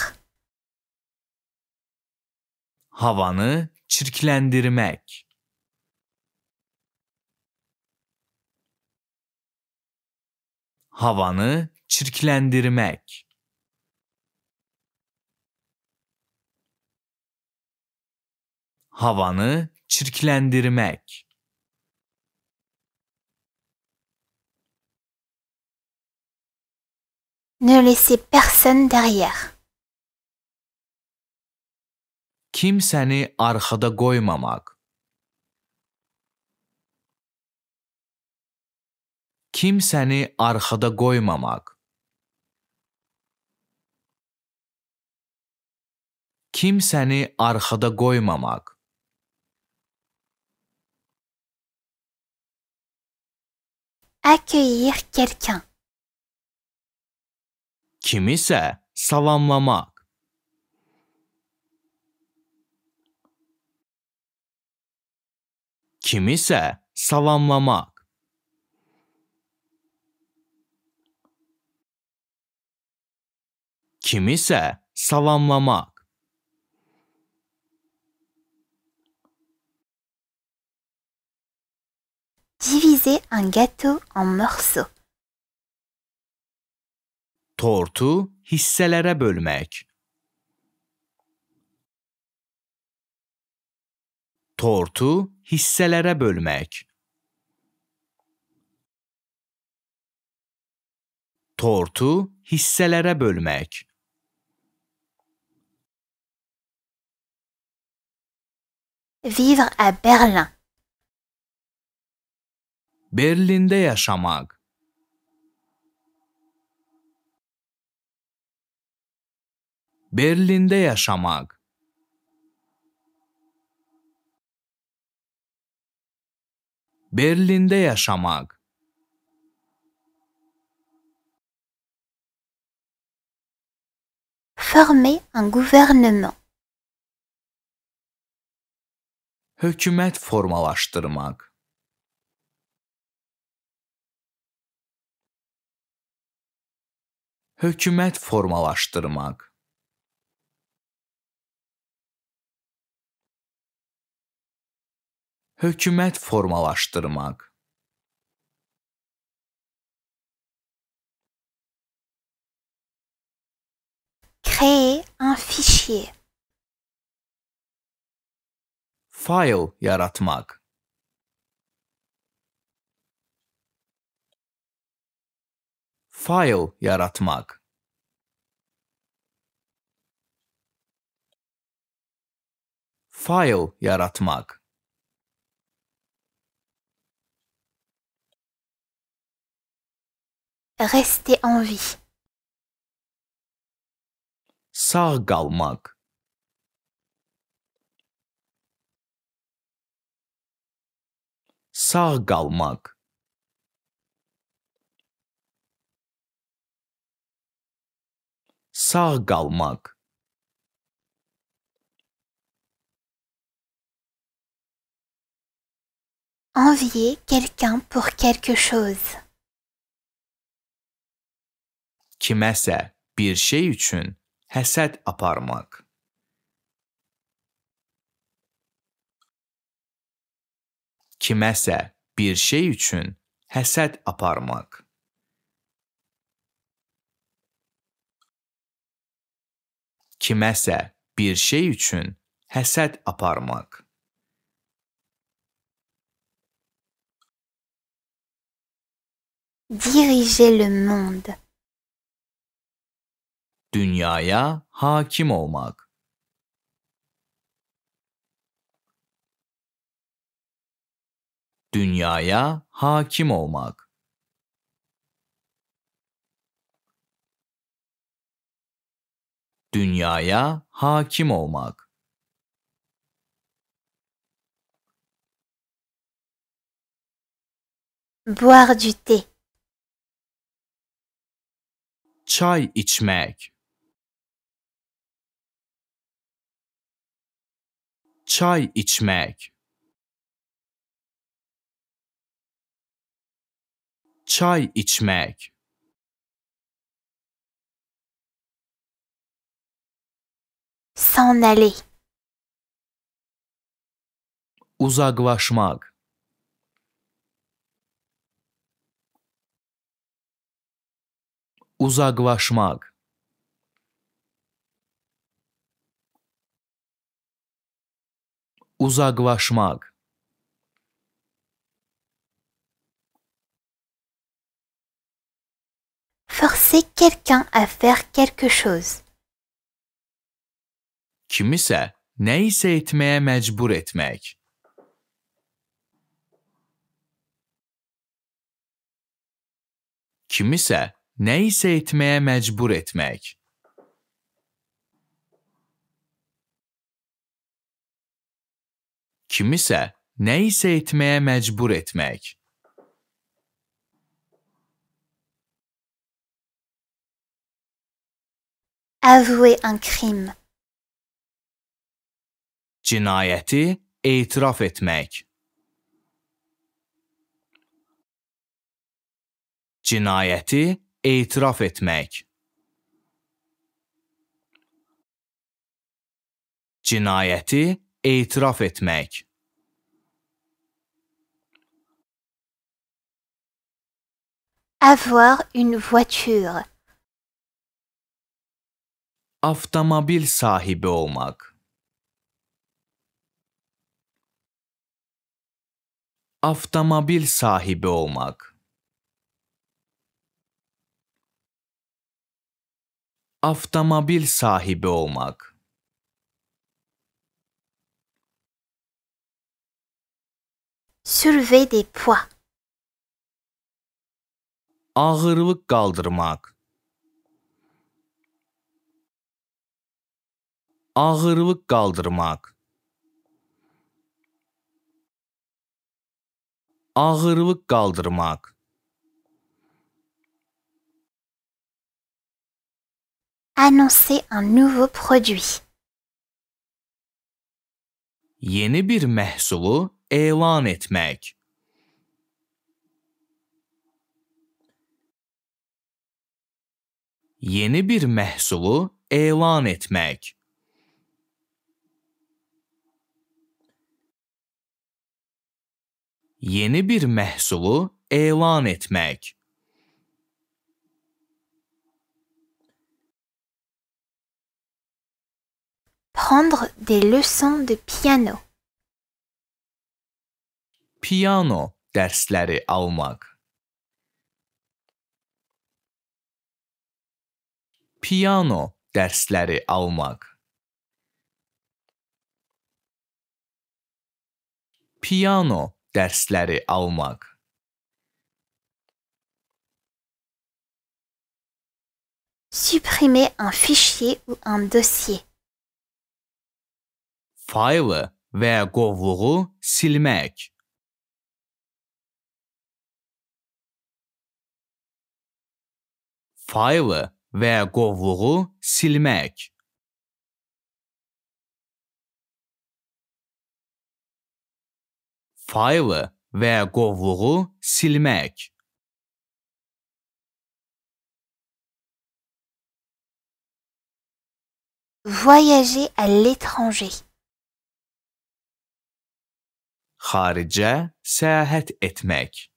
Havanı çirklendirmek. Havanı çirklendirmek. havanı çirklendirmek. Ne laissez personne derrière. Kimseni arkada koymamak. Kimseni arkada koymamak. Kimseni arkada koymamak. accueillir quelqu'un. Kimse salamlamak. Kimse salamlamak. Kimse salamlamak. Diviser un gâteau en morceaux. Tortu hisselere bölmek. Tortu hisselere bölmek. Tortu hisselere bölmek. Vivre à Berlin. Berlin'de yaşamak. Berlin'de yaşamak. Berlin'de yaşamak. Former un gouvernement. Hükümet formalaştırmak. hükümet formalaştırmak. Hükümet formalaştırmak. Créer un fichier. File yaratmak. File yaratmak. File yaratmak. Rester en vie. Sağ kalmak. Sağ kalmak. sağ qalmaq Envier quelqu'un pour quelque chose. Kiməsə bir şey üçün həsəd aparmaq. Kiməsə bir şey üçün həsəd aparmaq. kiməsə bir şey üçün həsəd aparmaq. Diriger le monde. Dünyaya hakim olmaq. Dünyaya hakim olmaq. dünyaya hakim olmak. Boire du thé. Çay içmek. Çay içmek. Çay içmek. s'en aller. Uzaklaşmak. Uzaklaşmak. Uzaklaşmak. Forcer quelqu'un à faire quelque chose. kimise neyse etmeye mecbur etmek. Kimise neyse etmeye mecbur etmek. Kimise neyse etmeye mecbur etmek. Avouer un crime. Cinayəti etiraf etmek, cinayeti etiraf etmek, cinayeti etiraf etmek. Avoir une voiture. Avtomobil sahibi olmak. Avtomobil sahibi olmak. Avtomobil sahibi olmak. Soulever des poids. Ağırlık kaldırmak. Ağırlık kaldırmak. ağırlık kaldırmak. Annoncer un nouveau produit. Yeni bir məhsulu elan etmək. Yeni bir məhsulu elan etmək. yeni bir məhsulu elan etmək. Prendre des leçons de piano. Piano dersleri almak. Piano dersleri almak. Piano dərsləri almaq. Supprimer un fichier ou un dossier. Faylı və ya qovluğu silmək. Faylı və ya qovluğu silmək. faili veya govluğu silmek. Voyager à l'étranger. Xaricə seyahat etmek.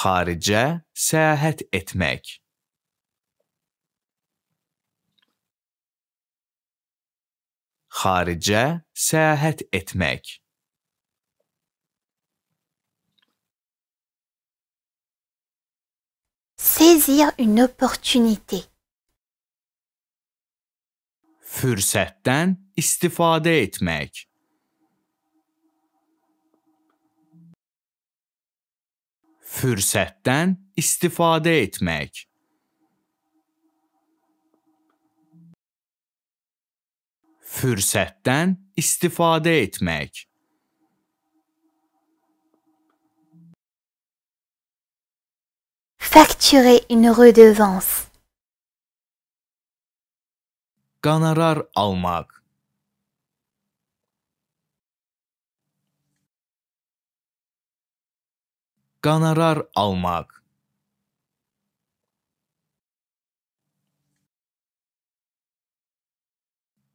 Xaricə seyahat etmek. xaricə səyahət etmək. Saisir une opportunité. Fürsətdən istifadə etmək. Fürsətdən istifadə etmək. fürsətdən istifadə etmək. Facturer une redevance. Qanarar almaq. Qanarar almaq.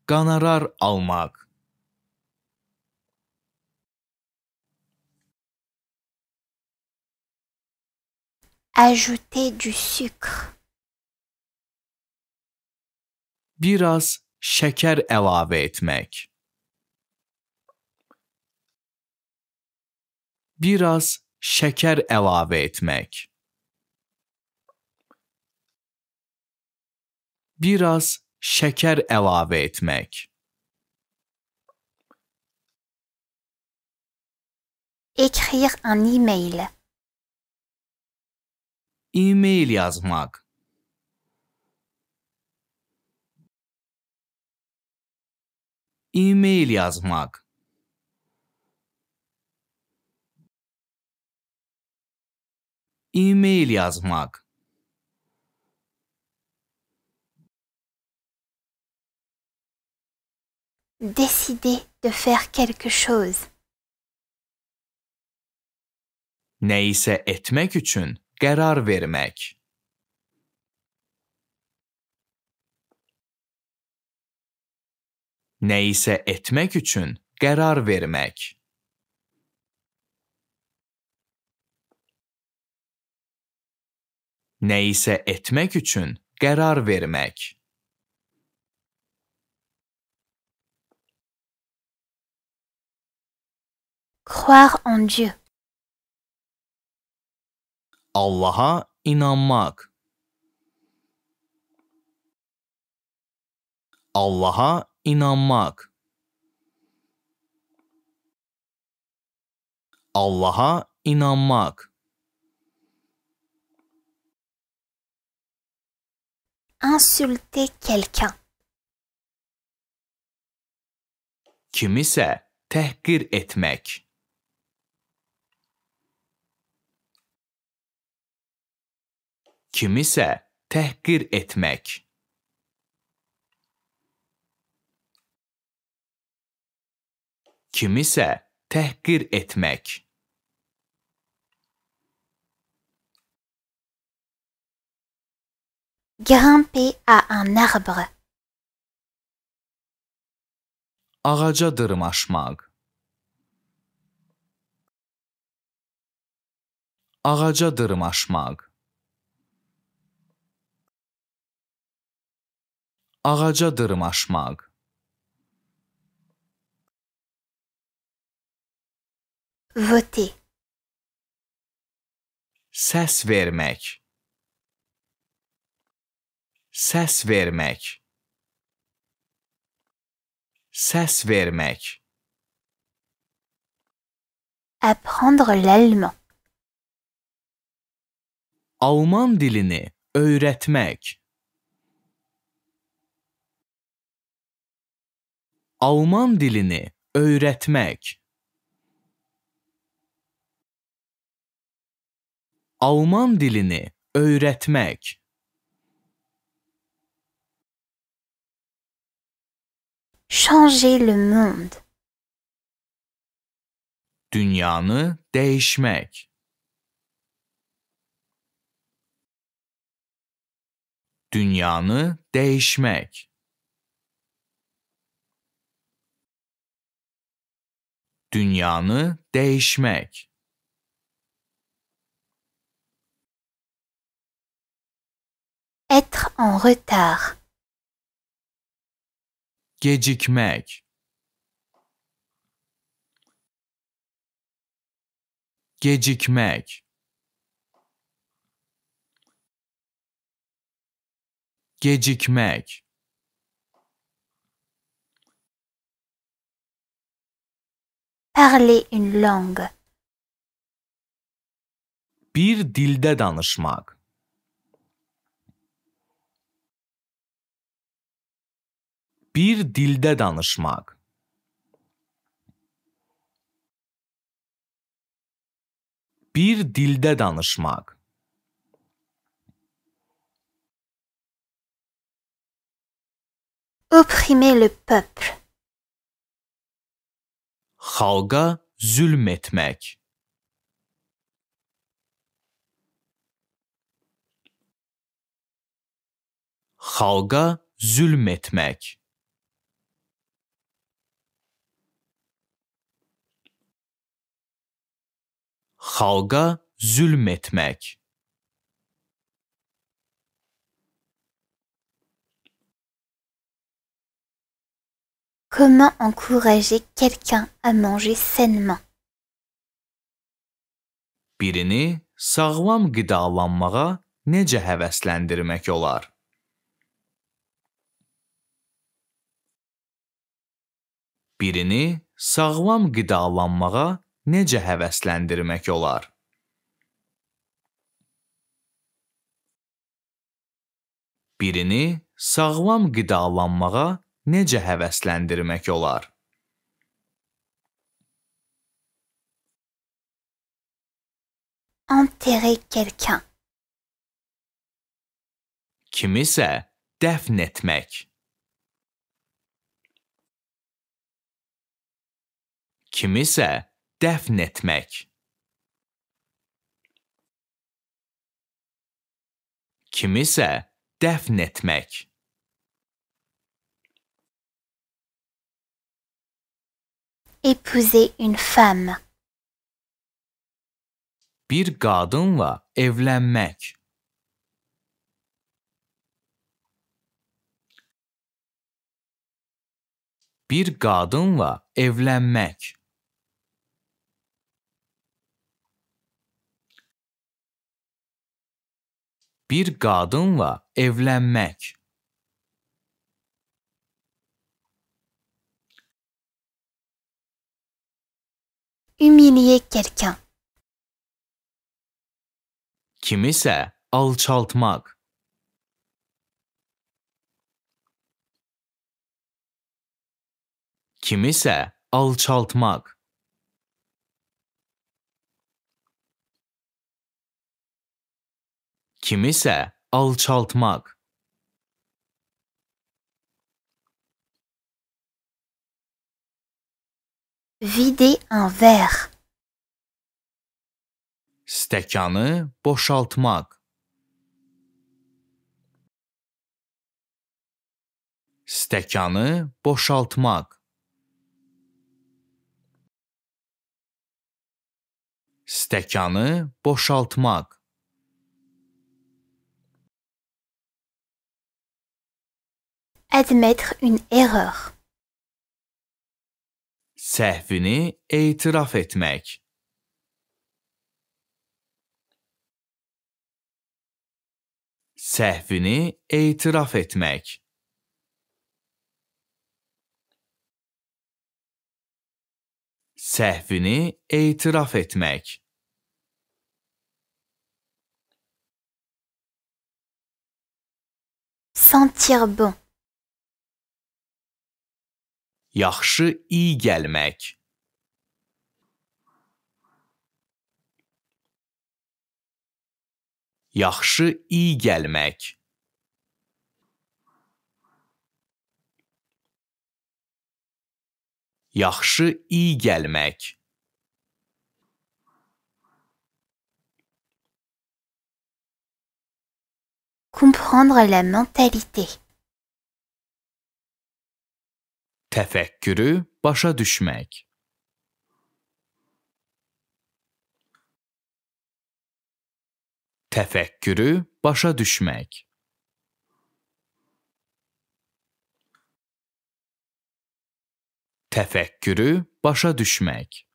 Ganarar almak. Ajouter du sucre. Biraz şeker elave etmek. Biraz şeker elave etmek. Biraz şeker elave etmek. 2. Écrire un mail E-mail yazmak. E-mail yazmak. E-mail yazmak. décider de faire quelque chose. Neyse etmek için karar vermek. Neyse etmek için karar vermek. Neyse etmek için karar vermek. Croire en Dieu. Allah'a inanmak. Allah'a inanmak. Allah'a inanmak. Insulter quelqu'un. Kimisi tehkir etmek. kimisə təhqir etmək. Kimisə təhqir etmək. Grimper à un arbre. Ağaca dırmaşmaq. Ağaca dırmaşmaq. Ağaca dırmaşmaq. Vıti. Səs vermək. Səs vermək. Səs vermək. Apprendre l'allemand. Alman dilini öyrətmək. Alman dilini öğretmek Alman dilini öğretmek Changer le monde Dünyanı değişmek Dünyanı değişmek dünyanı değişmek. Être en retard. Gecikmek. Gecikmek. Gecikmek. parler une langue. Bir dilde danışmak. Bir dilde danışmak. Bir dilde danışmak. opprimer le peuple. halka zulmetmek. Halka zulmetmek. Halka zulmetmek. Comment encourager quelqu'un à manger sainement? Birini sağlam qidalanmağa necə həvəsləndirmək olar? Birini sağlam qidalanmağa necə həvəsləndirmək olar? Birini sağlam qidalanmağa necə həvəsləndirmək olar? Enterrer quelqu'un. Kimisə dəfn etmək. Kimisə dəfn etmək. Kimisə dəfn etmək. épouser une femme. Bir kadınla evlenmek. Bir kadınla evlenmek. Bir kadınla evlenmek. humilier quelqu'un. Kimisi alçaltmak. Kimisi alçaltmak. Kimisi alçaltmak. Vider un verre. Stəkanı boşaltmaq. Stəkanı boşaltmaq. Stəkanı boşaltmaq. Admettre une erreur. sehvini itiraf etmek. Sehvini itiraf etmek. Sehvini itiraf etmek. Sentir bon. yaxşı iyi gəlmək. Yaxşı iyi gəlmək. Yaxşı iyi gəlmək. comprendre la mentalité. tefekkürü başa düşmek. Tefekkürü başa düşmek. Tefekkürü başa düşmek.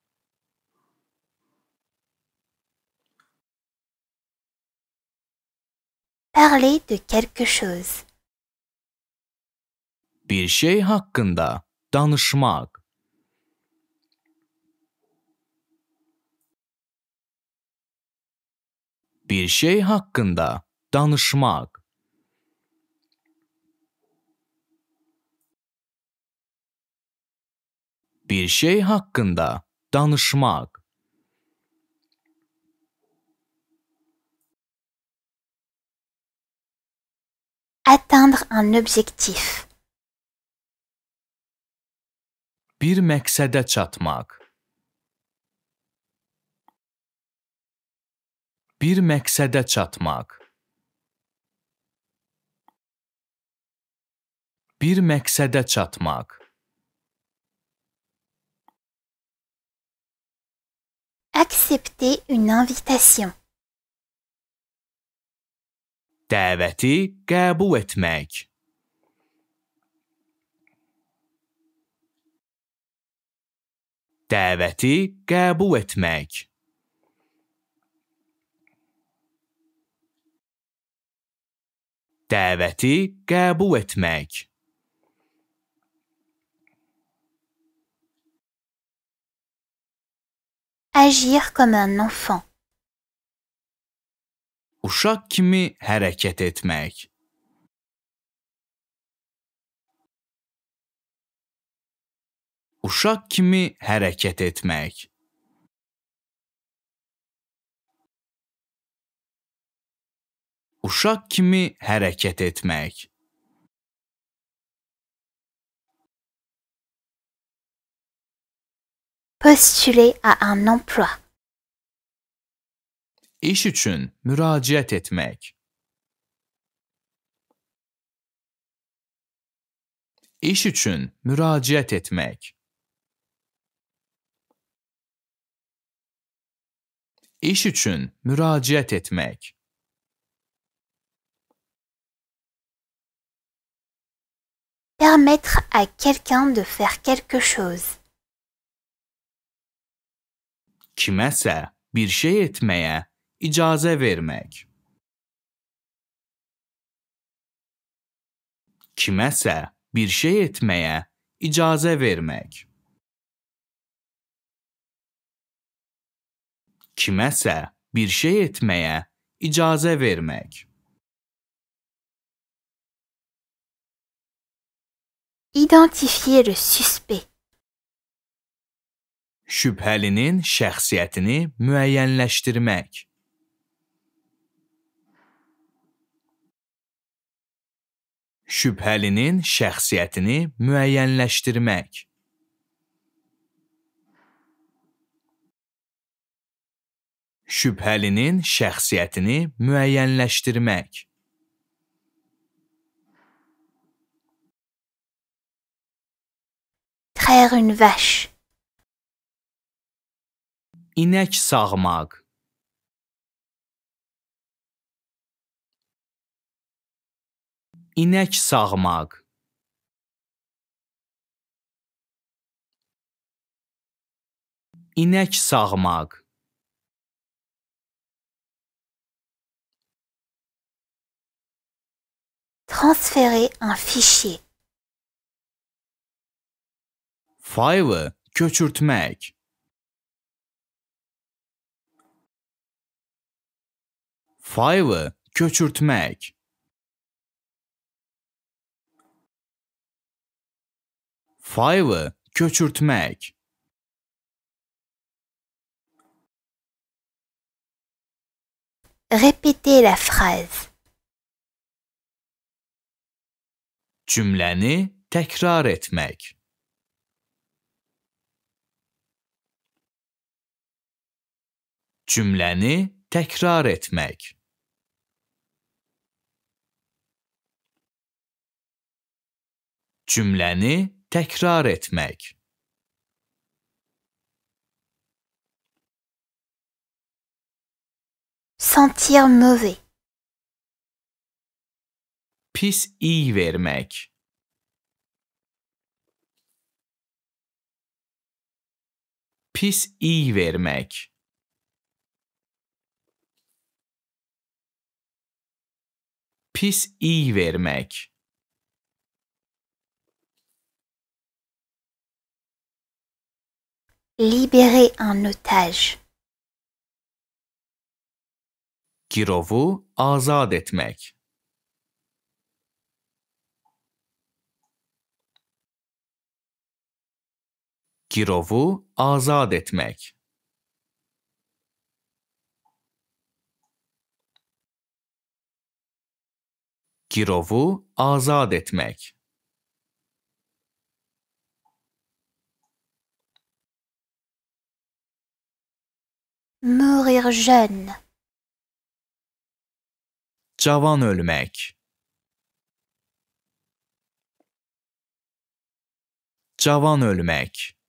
Parler de quelque chose. Bir şey hakkında danışmak. Bir şey hakkında danışmak. Bir şey hakkında danışmak. Atteindre un objectif. bir məqsədə çatmaq. Bir məqsədə çatmaq. Bir məqsədə çatmaq. Accepter une invitation. Dəvəti qəbul etmək. daveti qəbul etmək. Daveti qəbul etmək. Agir comme un enfant. Uşaq kimi hərəkət etmək. uşak kimi hərəkət etmək. uşak kimi hərəkət etmək. Postuler à un emploi. İş üçün müraciət etmək. İş üçün müraciət etmək. iş için müracaat etmek. Permettre à quelqu'un de faire quelque chose. Kimese bir şey etmeye icaze vermek. Kimese bir şey etmeye icaze vermek. kiməsə bir şey etməyə icazə vermək. identifier le suspect. Şübhəlinin şəxsiyyətini müəyyənləşdirmək. Şübhəlinin şəxsiyyətini müəyyənləşdirmək. şübhəlinin şəxsiyyətini müəyyənləşdirmək. Traire une vache. İnək sağmaq. İnək sağmaq. İnək sağmaq. Transférer un fichier. Fire, köçürtmek. File'ı köçürtmek. File'ı match. Répétez la phrase. Cümləni təkrar etmək. Cümləni təkrar etmək. Cümləni təkrar etmək. Sentir mauvais pis iyi vermek. Pis iyi vermek. Pis iyi vermek. Libere un otage. Kirovu azad etmek. girovu azat etmek. Girovu azat etmek. Mourir jeune. Cavan ölmek. Cavan ölmek.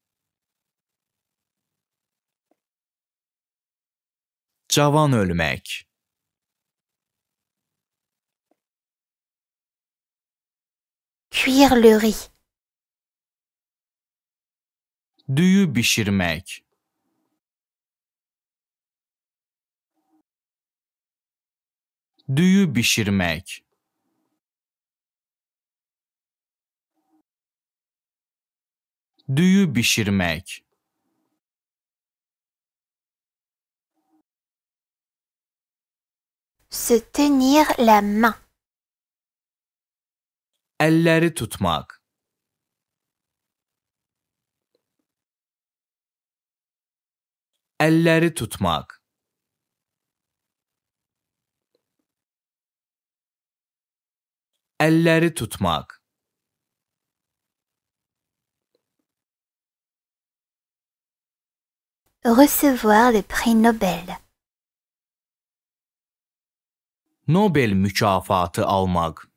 Cavan ölmek. Cuire le riz. Düğü pişirmek. Düğü pişirmek. Düğü pişirmek. Se tenir la main. Elleri tutmak. Elle tutmak. Elleri tutmak. Recevoir le prix Nobel. Nobel mükafatı almak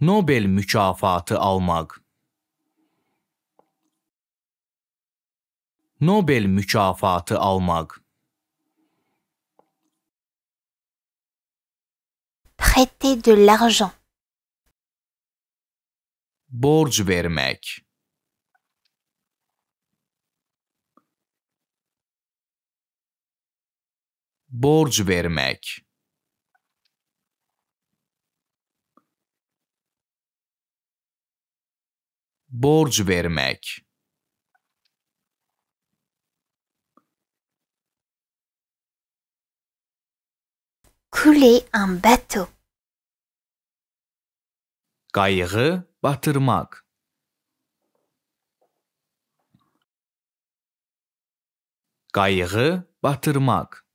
Nobel mükafatı almak Nobel mükafatı almak Prêter de l'argent Borç vermek borç vermek. borç vermek. Kule ambato. Kaygı batırmak. Kaygı batırmak.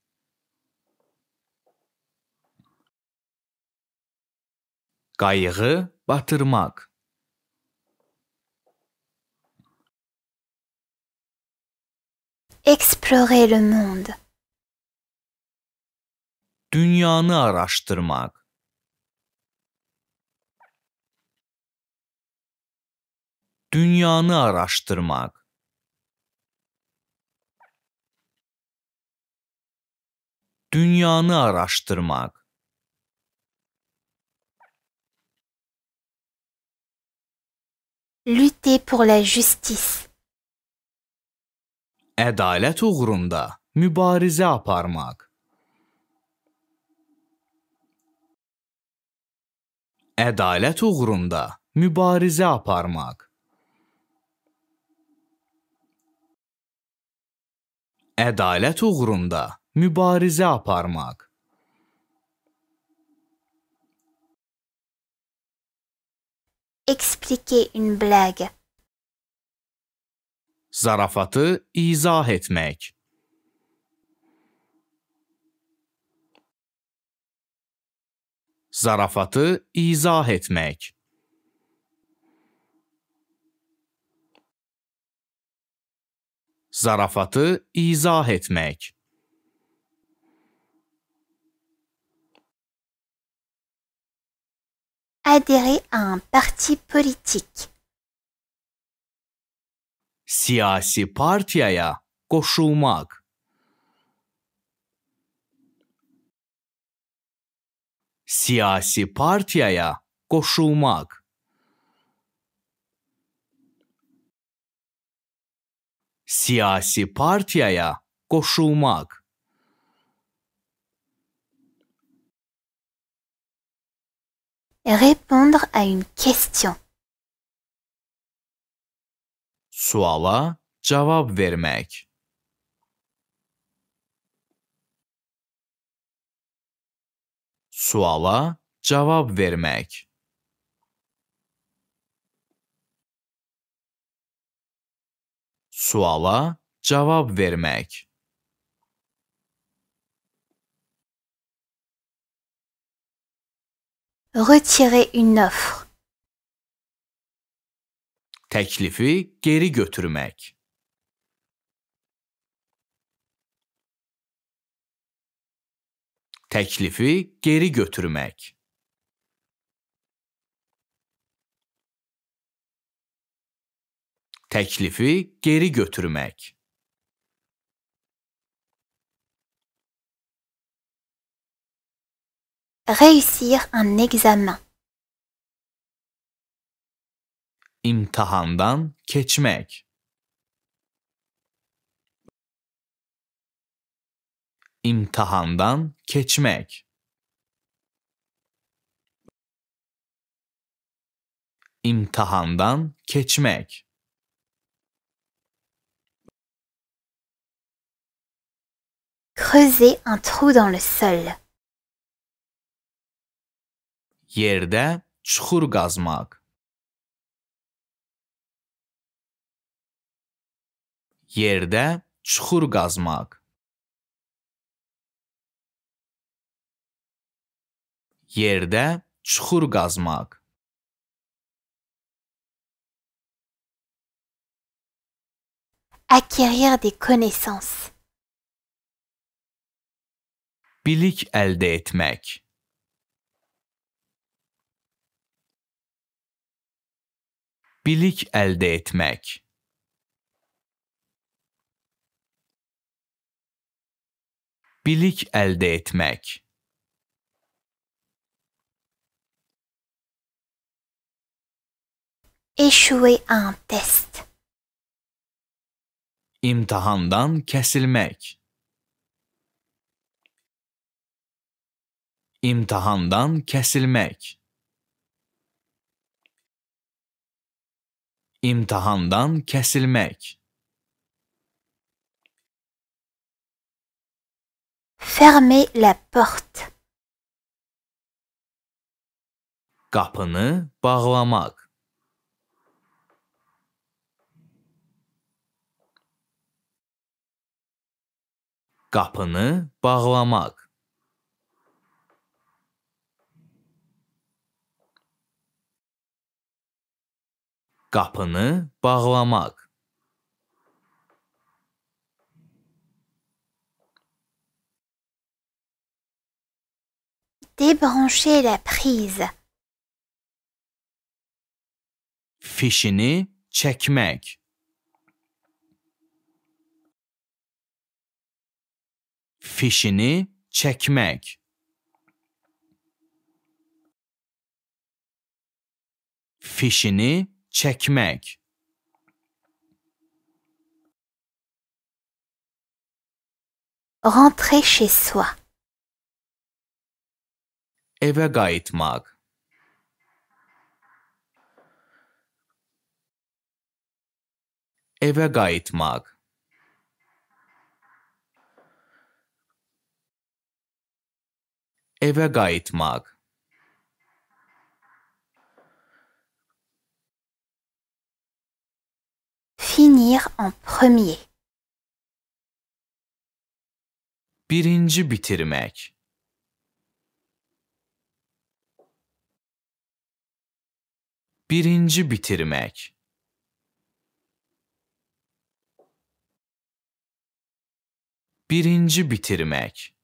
Gayrı batırmak. Explorer le monde. Dünyanı araştırmak. Dünyanı araştırmak. dünyanı araştırmak Lutter pour la justice. Adalet uğrunda mübarize aparmak. Adalet uğrunda mübarize aparmak. Adalet uğrunda mübarize aparmak. expliquer une blague. Zarafatı izah etmek. Zarafatı izah etmek. Zarafatı izah etmek. adhérer à un parti politique. Siyasi partiyaya koşulmak. Siyasi partiyaya koşulmak. Siyasi partiyaya koşulmak. Répondre à une question. Suala cevap vermek. Suala cevap vermek. Suala cevap vermek. Retirer une offre. Teklifi geri götürmek. Teklifi geri götürmek. Teklifi geri götürmek. Réussir un examen. Imtahandan geçmek. Imtahandan geçmek. Imtahandan geçmek. Creuser un trou dans le sol. yerdə çuxur qazmaq. Yerdə çuxur qazmaq. Yerdə çuxur qazmaq. Acquérir des connaissances. Bilik əldə etmək. bilik əldə etmək. Bilik əldə etmək. Échouer à un test. İmtahandan kəsilmək. İmtahandan kəsilmək. imtahandan kəsilmək. Fermer la porte. Qapını bağlamaq. Qapını bağlamaq. Qapını bağlamaq. Débrancher la prise. Fişini çəkmək. Fişini çəkmək. Fişini çekmek rentrer chez soi. Eve kayıtmak. Eve kayıtmak. Eve kayıtmak. finir en premier. Birinci bitirmek. Birinci bitirmek. Birinci bitirmek.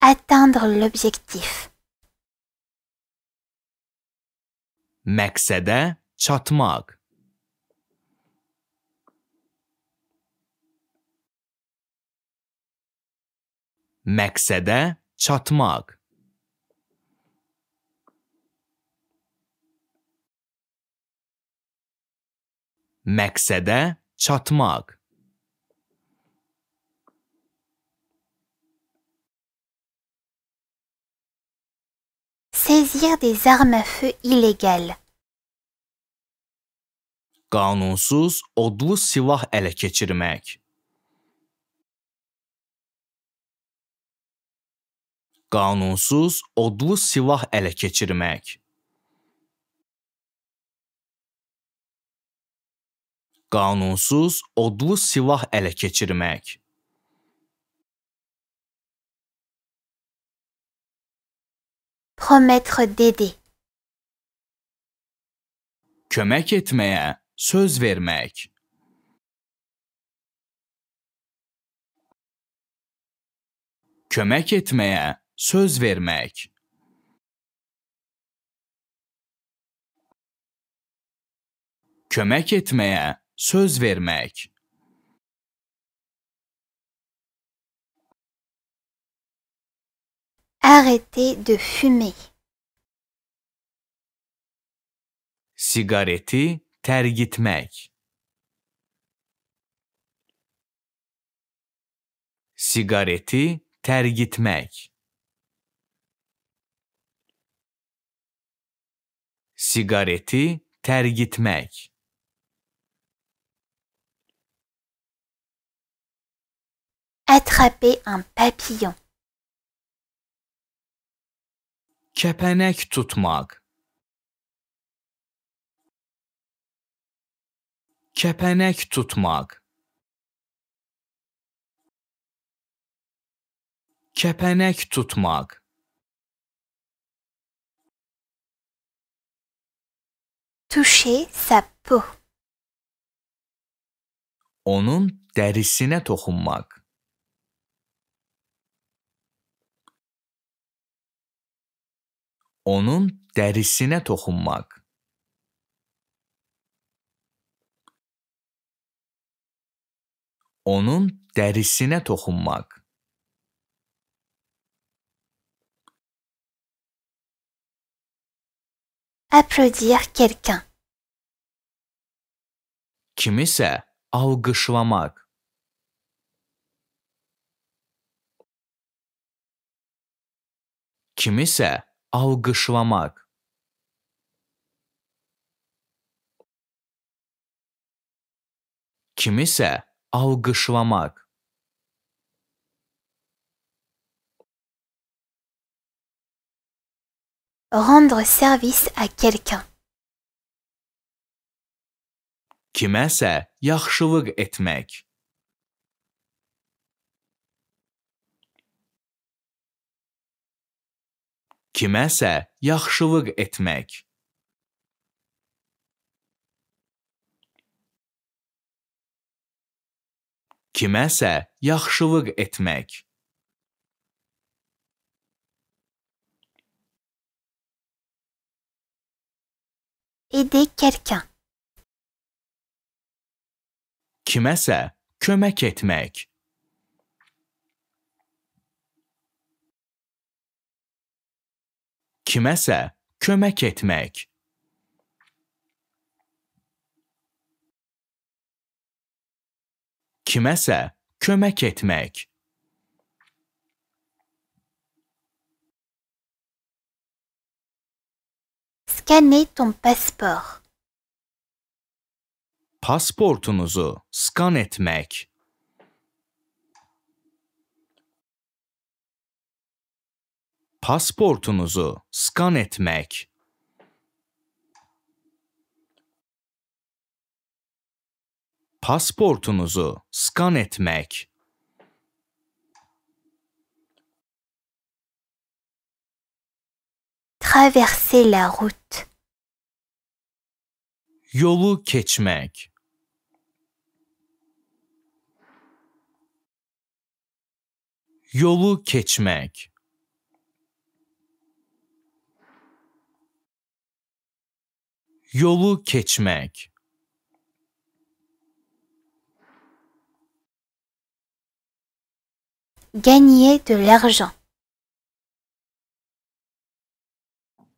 Atteindre l'objectif. megszede csatmag. Megszede csatmag. Megszede csatmag. saisir des armes à feu illégales. Qanunsuz odlu silah ələ keçirmək. Qanunsuz odlu silah ələ keçirmək. Qanunsuz odlu silah ələ keçirmək. promettre d'aider. Kömek etmeye söz vermek. Kömek etmeye söz vermek. Kömek etmeye söz vermek. Arrêter de fumer. Sigareti terk etmek. Sigareti terk etmek. Sigareti Attraper un papillon. kepenek tutmak kepenek tutmak kepenek tutmak toucher sa onun derisine dokunmak onun dərisinə toxunmaq. Onun dərisinə toxunmaq. Applaudir quelqu'un. Kimisə alqışlamaq. Kimisə auga Schwamag. Kimisə auga Schwamag. Rendre service à quelqu'un. Kiməsə yaxşılıq etmək. kiməsə yaxşılıq etmək. Kiməsə yaxşılıq etmək. Aider quelqu'un. Kiməsə kömək etmək. kimese kömek etmek. Kimese kömek etmek. Scanner ton passeport. Pasportunuzu skan etmek. pasportunuzu skan etmek. Pasportunuzu skan etmek. Traverser la route. Yolu geçmek. Yolu geçmek. yolu keçmek, Gagner de l'argent.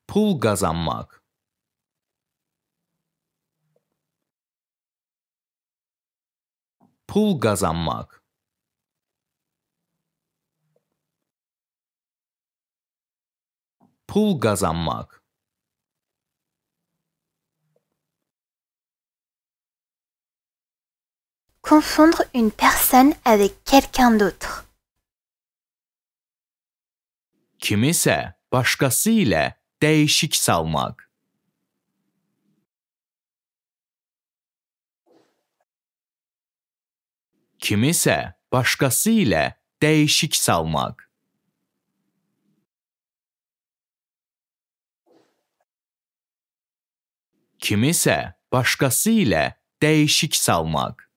Pul kazanmak. Pul kazanmak. pul kazanmak confondre une personne avec quelqu'un d'autre. Kimse başkası ile değişik salmak. Kimse başkası ile değişik salmak. kimisi başkası ile değişik salmak.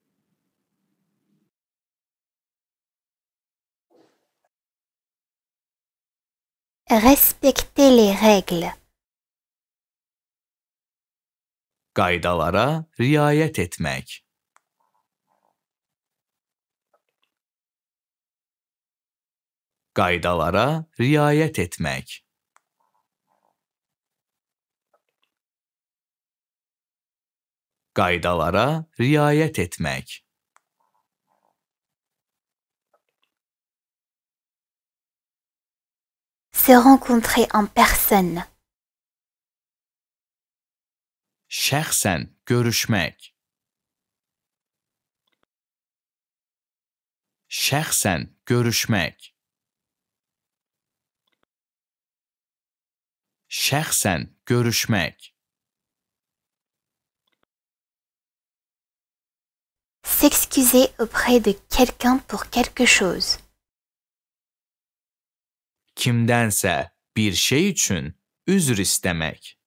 Respectez les règles. Qaydalara riayət etmək. Qaydalara riayət etmək. Qaydalara riayət etmək. se rencontrer en personne. Şahsen görüşmek. Şahsen görüşmek. Şahsen görüşmek. S'excuser auprès de quelqu'un pour quelque chose. kimdense bir şey için üzür istemek.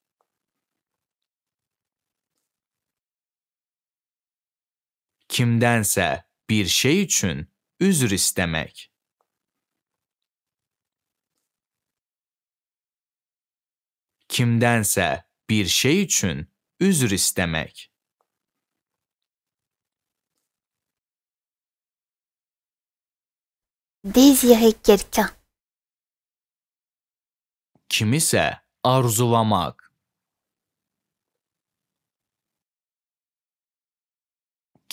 Kimdense bir şey için üzür istemek. Kimdense bir şey için üzür istemek. Désirer quelqu'un. kimisə arzulamaq.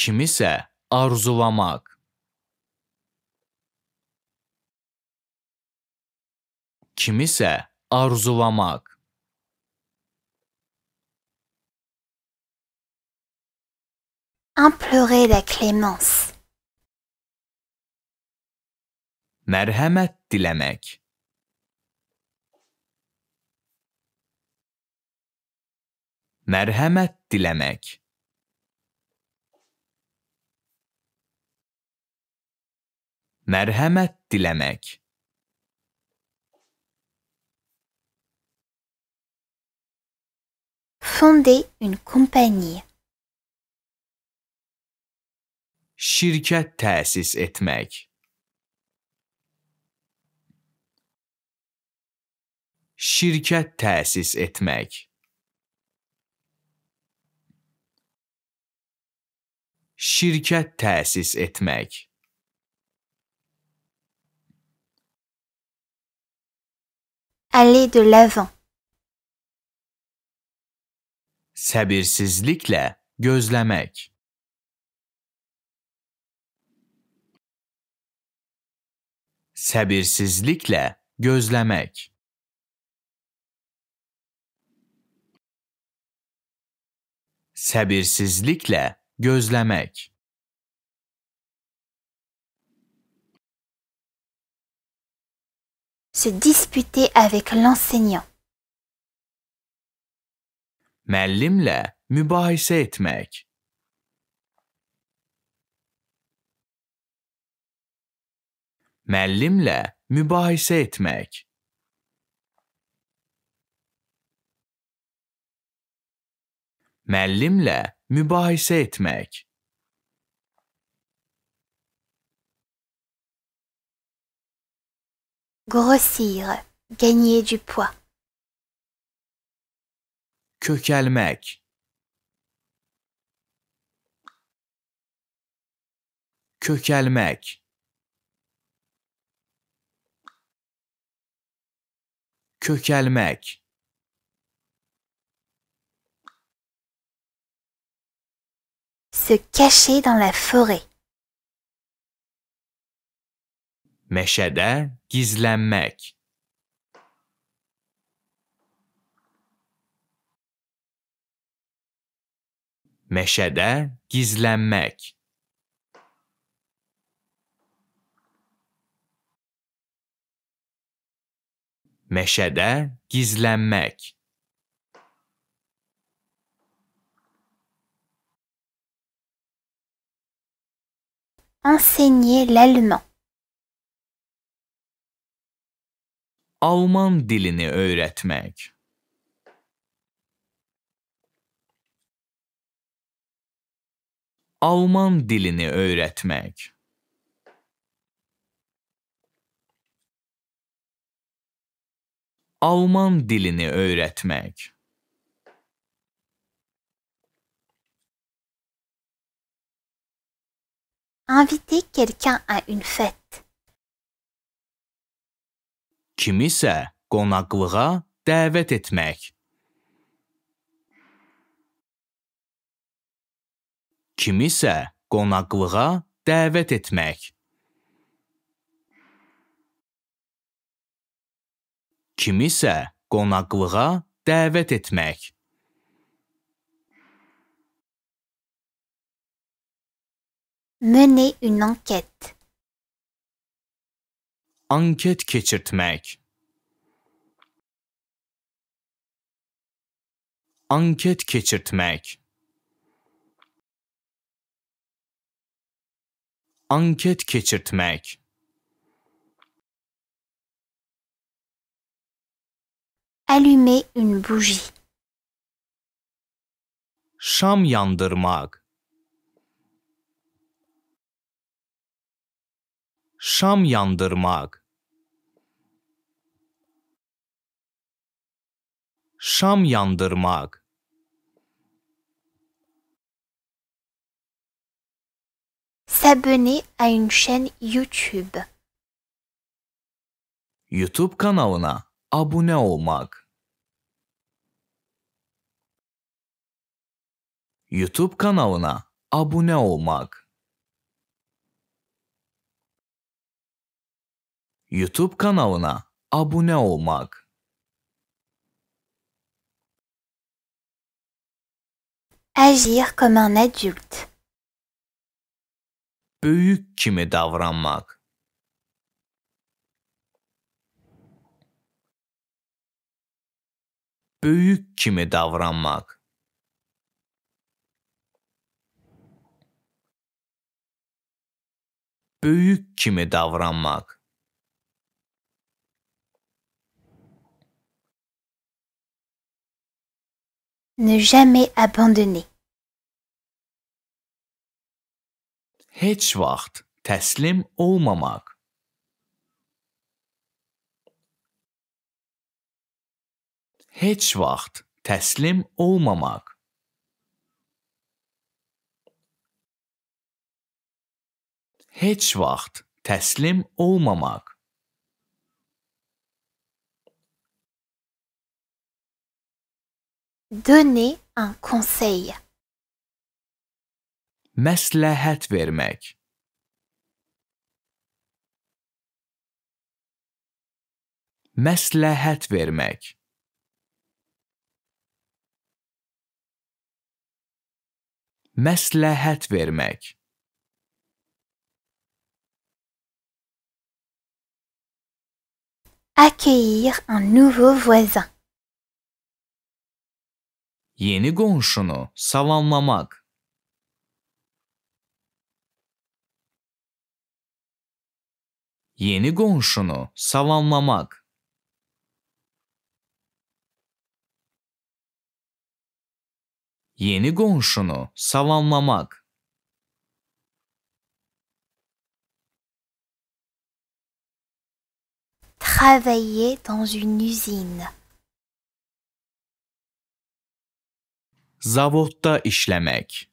Kimisə arzulamaq. Kimisə arzulamaq. Implorer la clémence. Mərhəmət diləmək. merhamet dilemek. merhamet dilemek. Fonder une compagnie. Şirket tesis etmek. Şirket tesis etmek. şirket tesis etmek. Aller de l'avant. Səbirsizliklə gözləmək. Səbirsizliklə gözləmək. Səbirsizliklə gözlemek se disputer avec l'enseignant Mellimle mübahise etmek Mellimle mübahise etmek Mellimle mübahise etmek. Grossir, gagner du poids. Kökelmek. Kökelmek. Kökelmek. se cacher dans la forêt. Meşede gizlenmek. Meşede gizlenmek. Meşede gizlenmek. enseigner l'allemand. Alman dilini öğretmek. Alman dilini öğretmek. Alman dilini öğretmek. inviter quelqu'un à une fête. Kimisə qonaqlığa dəvət etmək. Kimisə qonaqlığa dəvət etmək. Kimisə qonaqlığa dəvət etmək. Mener une enquête. Anket geçirtmek. Anket geçirtmek. Anket geçirtmek. Allumer une bougie. Şam yandırmak. şam yandırmak şam yandırmak s'abonner à une chaîne YouTube YouTube kanalına abone olmak YouTube kanalına abone olmak YouTube kanalına abone olmak. Agir comme un adulte. Büyük kimi davranmak. Büyük kimi davranmak. Büyük kimi davranmak. Ne jamais abandonner. Hiç teslim olmamak. Hiç teslim olmamak. Hiç teslim olmamak. Donner un conseil. Məsləhət vermek. vermec. vermek. het vermek. Accueillir un nouveau voisin yeni qonşunu salamlamaq. Yeni qonşunu salamlamaq. Yeni qonşunu salamlamaq. Travailler dans une usine. Zavotta işlemek.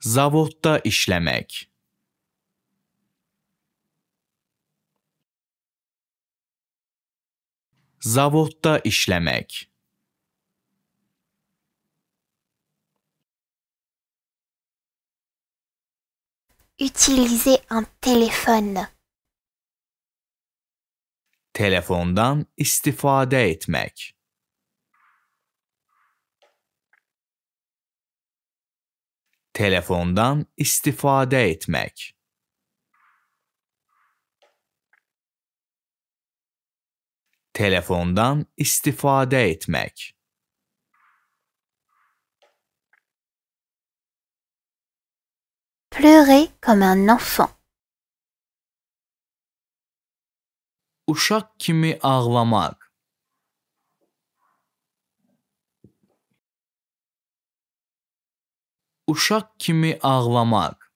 Zavotta işlemek. Zavotta işlemek. Utiliser un téléphone. telefondan istifade etmek telefondan istifade etmek telefondan istifade etmek pleurer comme un enfant uşak kimi ağlamak. Uşak kimi ağlamak.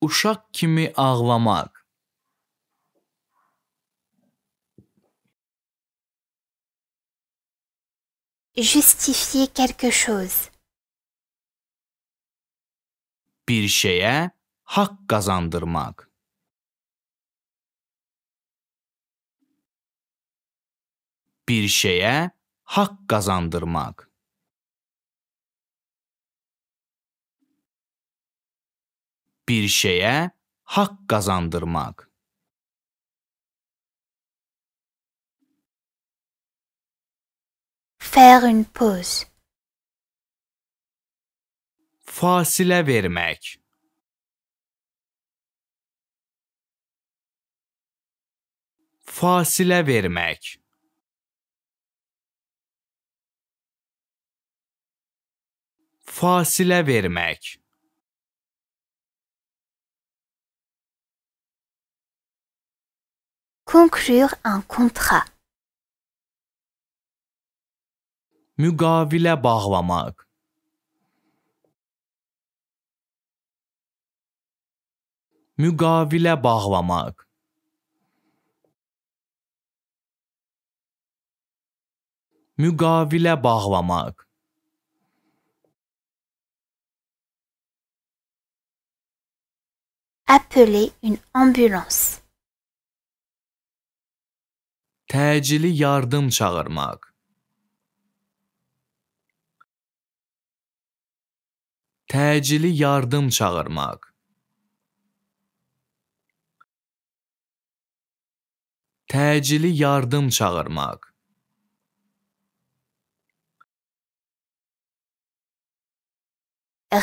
Uşak kimi ağlamak. Justifier quelque chose bir şeye hak kazandırmak. Bir şeye hak kazandırmak. Bir şeye hak kazandırmak. Faire une pause. fasilə vermək. Fasilə vermək. Fasilə vermək. Conclure un contrat. Müqavilə bağlamaq. müqavilə bağlamaq müqavilə bağlamaq appeler une ambulance təcili yardım çağırmaq təcili yardım çağırmaq təcili yardım çağırmaq.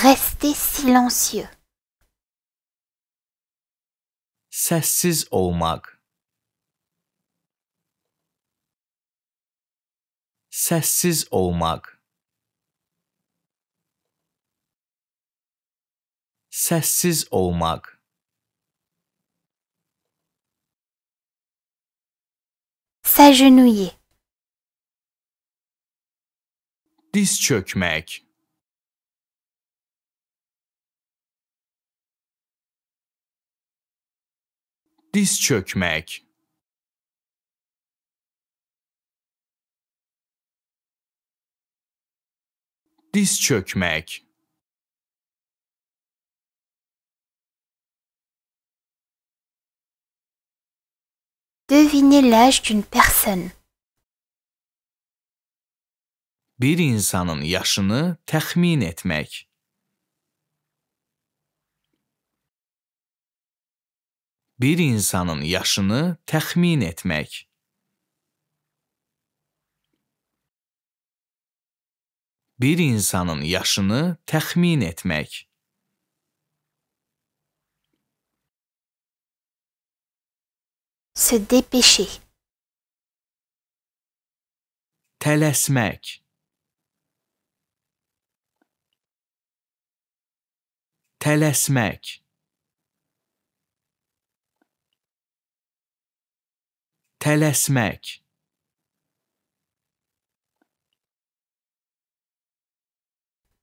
Restez silencieux. Sessiz olmaq. Sessiz olmaq. Sessiz olmaq. S'agenouiller. Dis çökmek. Diz çökmek. Diz çökmek. Devinez l'âge d'une personne. Bir insanın yaşını təxmin etmək. Bir insanın yaşını təxmin etmək. Bir insanın yaşını təxmin etmək. Se dépêcher. Telesmek. Telesmek. Telesmek.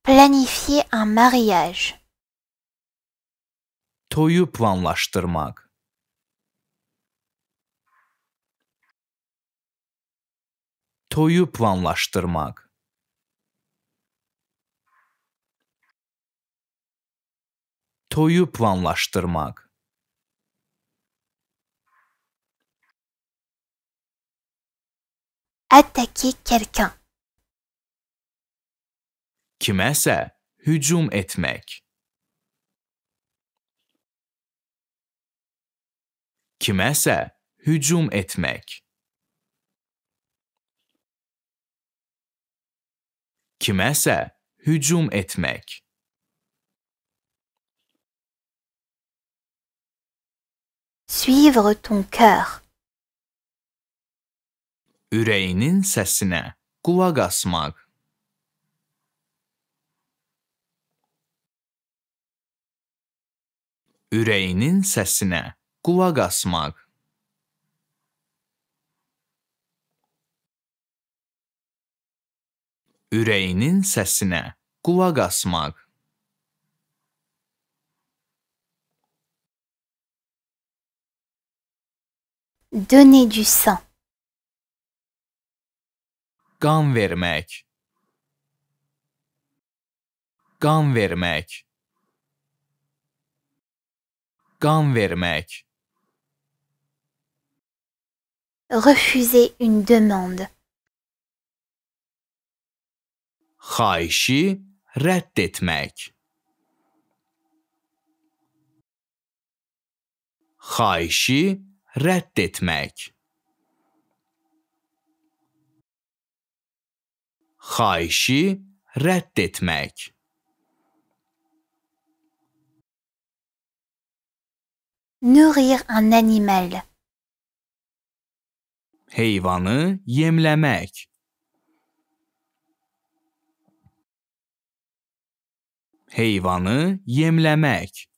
Planifier un mariage. Toyu planlaştırmak. Toyu planlaştırmak. NATO'yu planlaştırmak. Attaquer quelqu'un. Kimese hücum etmek. Kimese hücum etmek. kiməsə hücum etmək. Suivre ton cœur. Ürəyinin səsinə qulaq asmaq. Ürəyinin səsinə qulaq asmaq. Ürəyinin səsinə qulaq asmaq. Donner du sang. Qan vermək. Qan vermək. Qan vermək. Refuser une demande. xahişi rədd etmək. Xahişi rədd etmək. Xahişi rədd etmək. Nourrir un animal. Heyvanı yemləmək. Heyvanı yemlemek.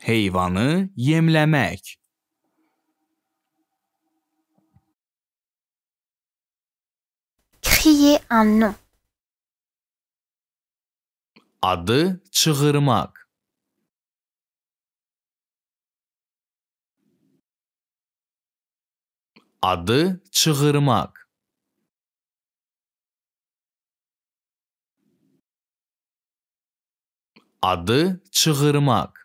Heyvanı yemlemek. Crier un Adı çığırmak. Adı çığırmak. adı çığırmak.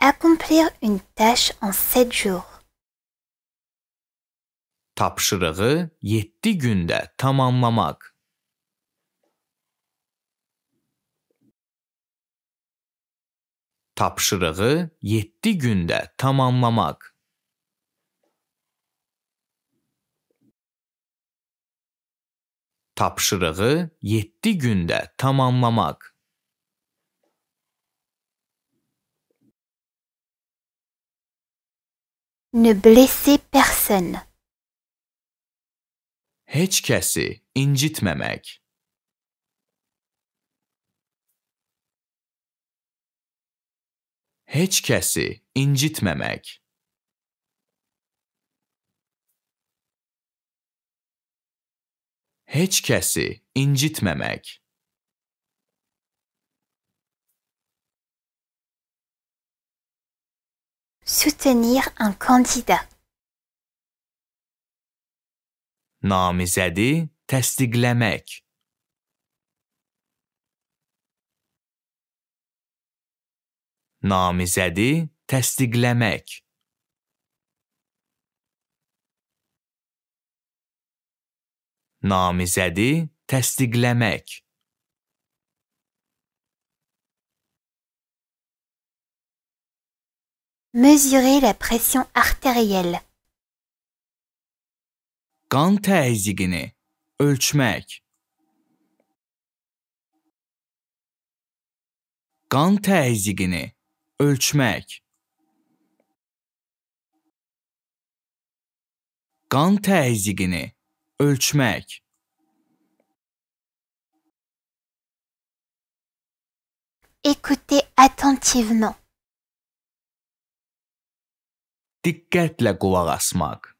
Accomplir une tâche en 7 jours. Tapşırığı 7 günde tamamlamak. Tapşırığı 7 günde tamamlamak. tapşırığı yetti günde tamamlamak. Ne blesser personne. Hiç kesi incitmemek. Hiç kesi incitmemek. hiç kesi incitmemek. Soutenir un candidat. Namizədi təsdiqləmək. Namizədi təsdiqləmək. namizədi təsdiqləmək. Mesurer la pression artérielle. Qan təzyiqini ölçmək. Qan təzyiqini ölçmək. Qan təzyiqini ölçmek Écoutez attentivement. Dikkatle kulak asmak.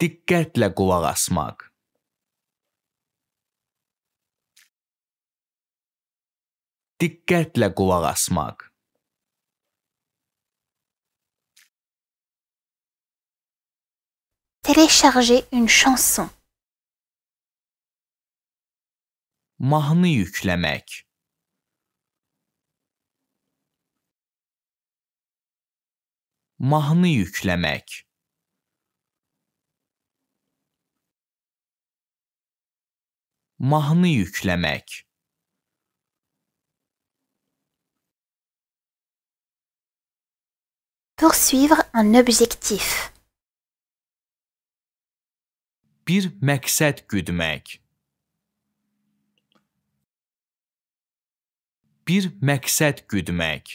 Dikkatle kulak asmak. Dikkatle kulak asmak. Télécharger une chanson. Mahnı yüklemek. Mahnı yüklemek. Mahnı yüklemek. Poursuivre un objectif. bir məqsəd güdmək. Bir məqsəd güdmək.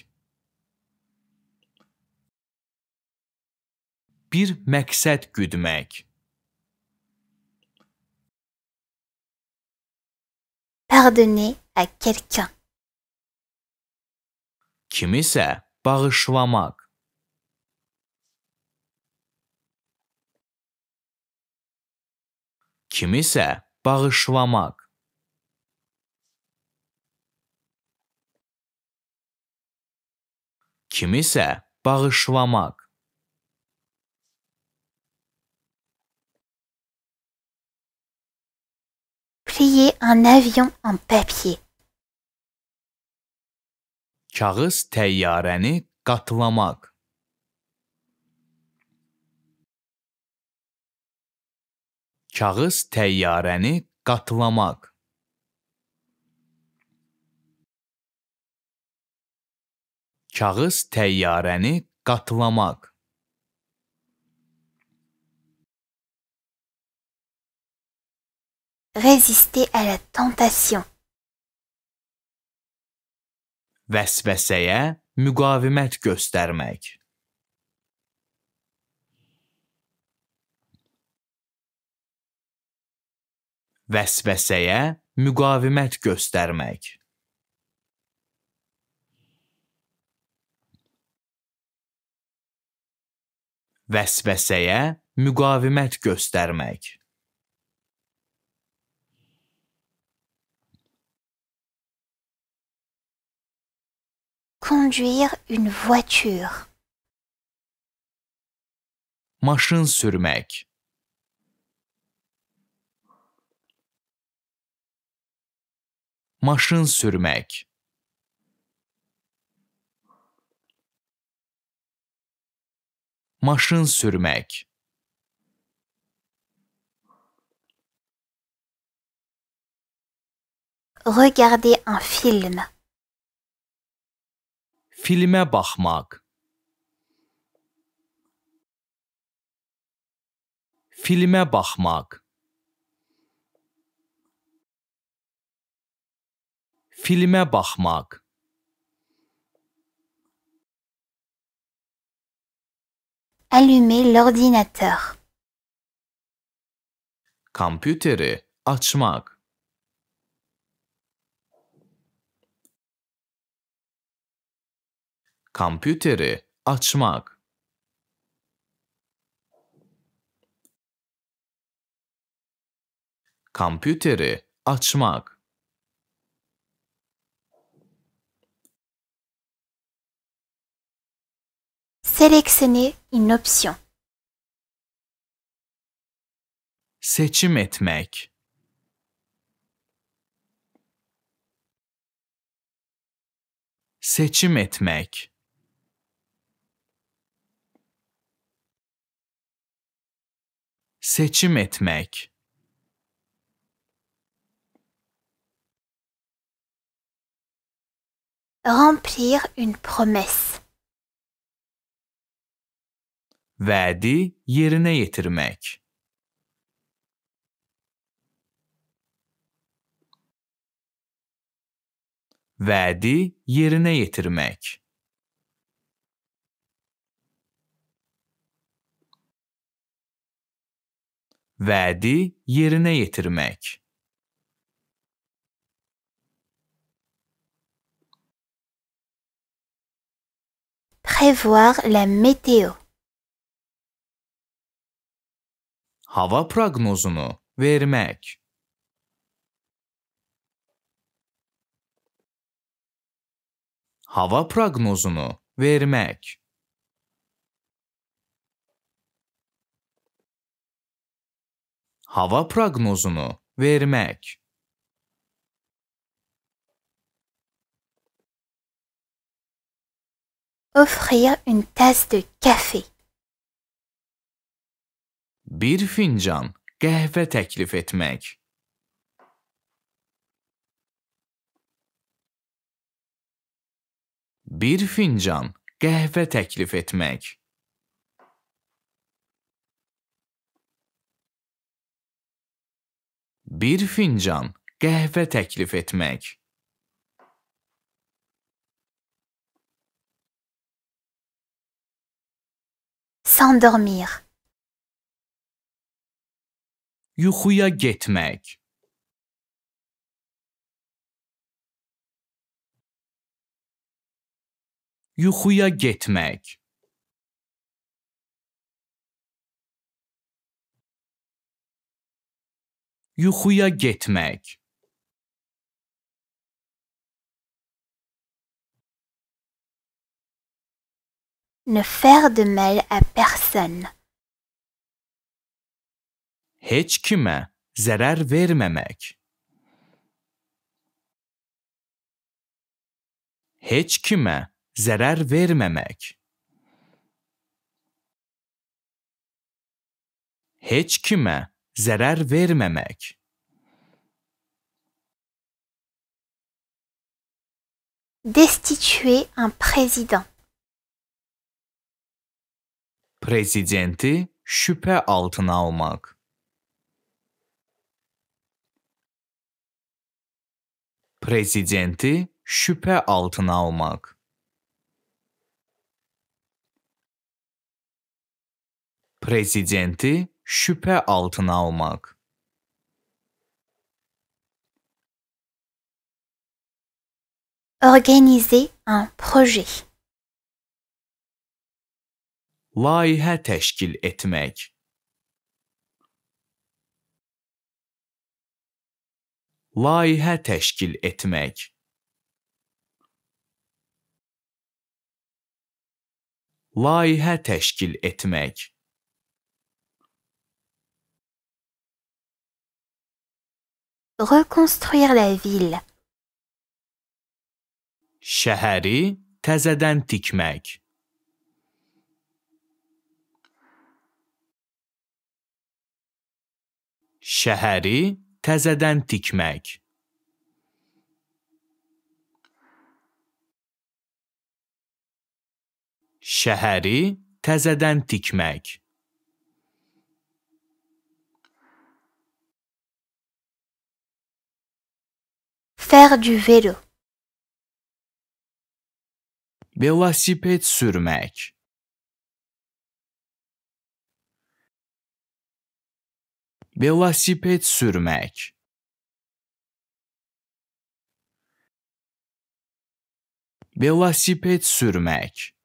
Bir məqsəd güdmək. Pardonner à quelqu'un. Kimisə bağışlamaq. kimisə bağışlamaq. Kimisə bağışlamaq. Plier un avion en papier. Kağız təyyarəni qatlamaq. Kağız təyyarəni qatlamaq. Kağız təyyarəni qatlamaq. Résister à la tentation. Vəsvəsəyə müqavimət göstərmək. vəsvəsəyə müqavimət göstərmək. Vəsvəsəyə müqavimət göstərmək. Conduire une voiture. Maşın sürmək. maşın sürmek. Maşın sürmek. Regarder un film. Filme bakmak. Filme bakmak. filme bakmak Allumer l'ordinateur. Kompüteri açmak Kompüteri açmak Kompüteri açmak Sélectionner une option. Seçim etmek. Seçim etmek. Seçim etmek. Remplir une promesse. Vədi yerinə yetirmək. Vədi yerinə yetirmək. Vədi yerinə yetirmək. prévoir la météo. hava prognozunu vermek. Hava prognozunu vermek. Hava prognozunu vermek. Offrir une tasse de café bir fincan kahve teklif etmek. Bir fincan kahve teklif etmek. Bir fincan kahve teklif etmek. S'endormir. yuxuya getmək. Yuxuya getmək. Yuxuya getmək. Ne faire de mal à personne. hiç kime zarar vermemek. Hiç kime zarar vermemek. Hiç kime zarar vermemek. Destituer un président. Prezidenti şüphe altına almak. Prezidenti şübhə altına almaq. Prezidenti şübhə altına almaq. Organiser un projet. Layihə təşkil etmək. Layihə təşkil etmək. Layihə təşkil etmək. Reconstruire la ville. Şəhəri təzədən tikmək. Şəhəri tezeden dikmek. Şehri tezeden dikmek. Faire du vélo. Velosiped sürmek. Velosiped sürmek. Velosiped sürmek.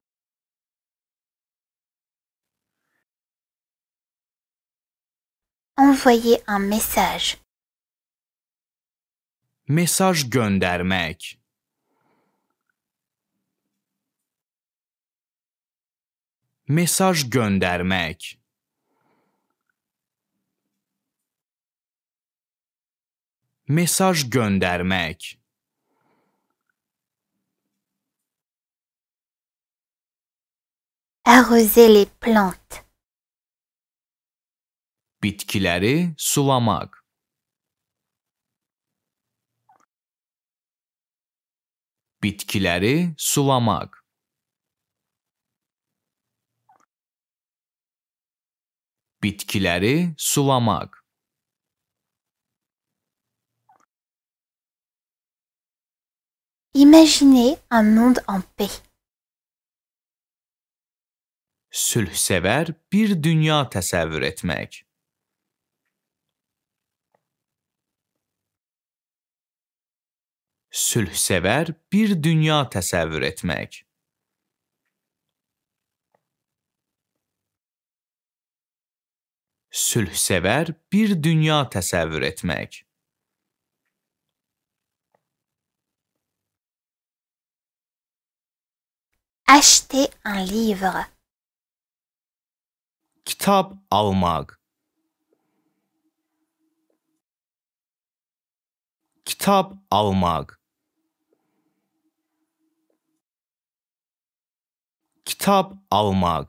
Envoyer un mesaj, Mesaj göndermek. Mesaj göndermek. Mesaj göndərmək. Arroser les plantes. Bitkiləri sulamaq. Bitkiləri sulamaq. Bitkiləri sulamaq. Imaginez un monde en paix. Sülhsevər bir dünya təsəvvür etmək. Sülhsevər bir dünya təsəvvür etmək. Sülhsevər bir dünya təsəvvür etmək. acheter un livre. Kitap almak. Kitap almak. Kitap almak.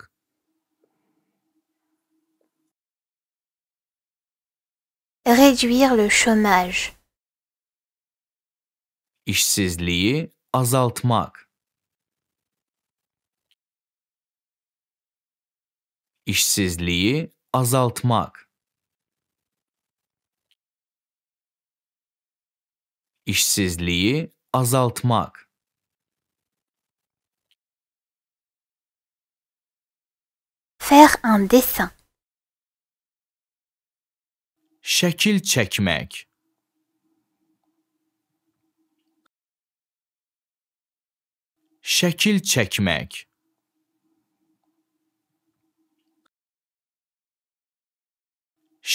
Réduire le chômage. İşsizliği azaltmak. işsizliyi azaltmak işsizliyi azaltmak faire un dessin şəkil çəkmək şəkil çəkmək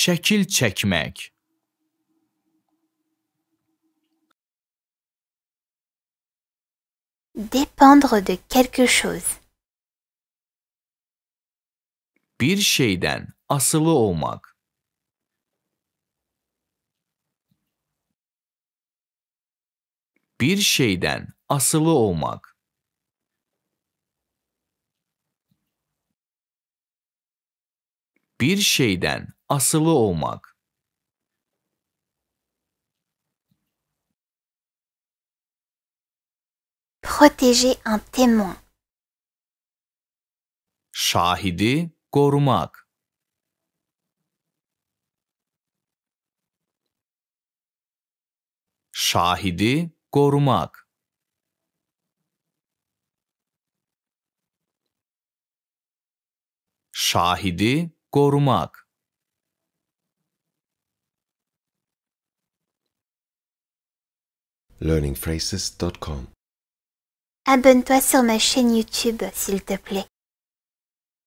şəkil çəkmək dépendre de quelque chose bir şeyden asılı olmak bir şeyden asılı olmak bir şeyden asılı olmak. Protéger un témoin. Şahidi korumak. Şahidi korumak. şahidi korumak learningphrases.com. Abonne-toi sur ma chaîne YouTube, s'il te plaît.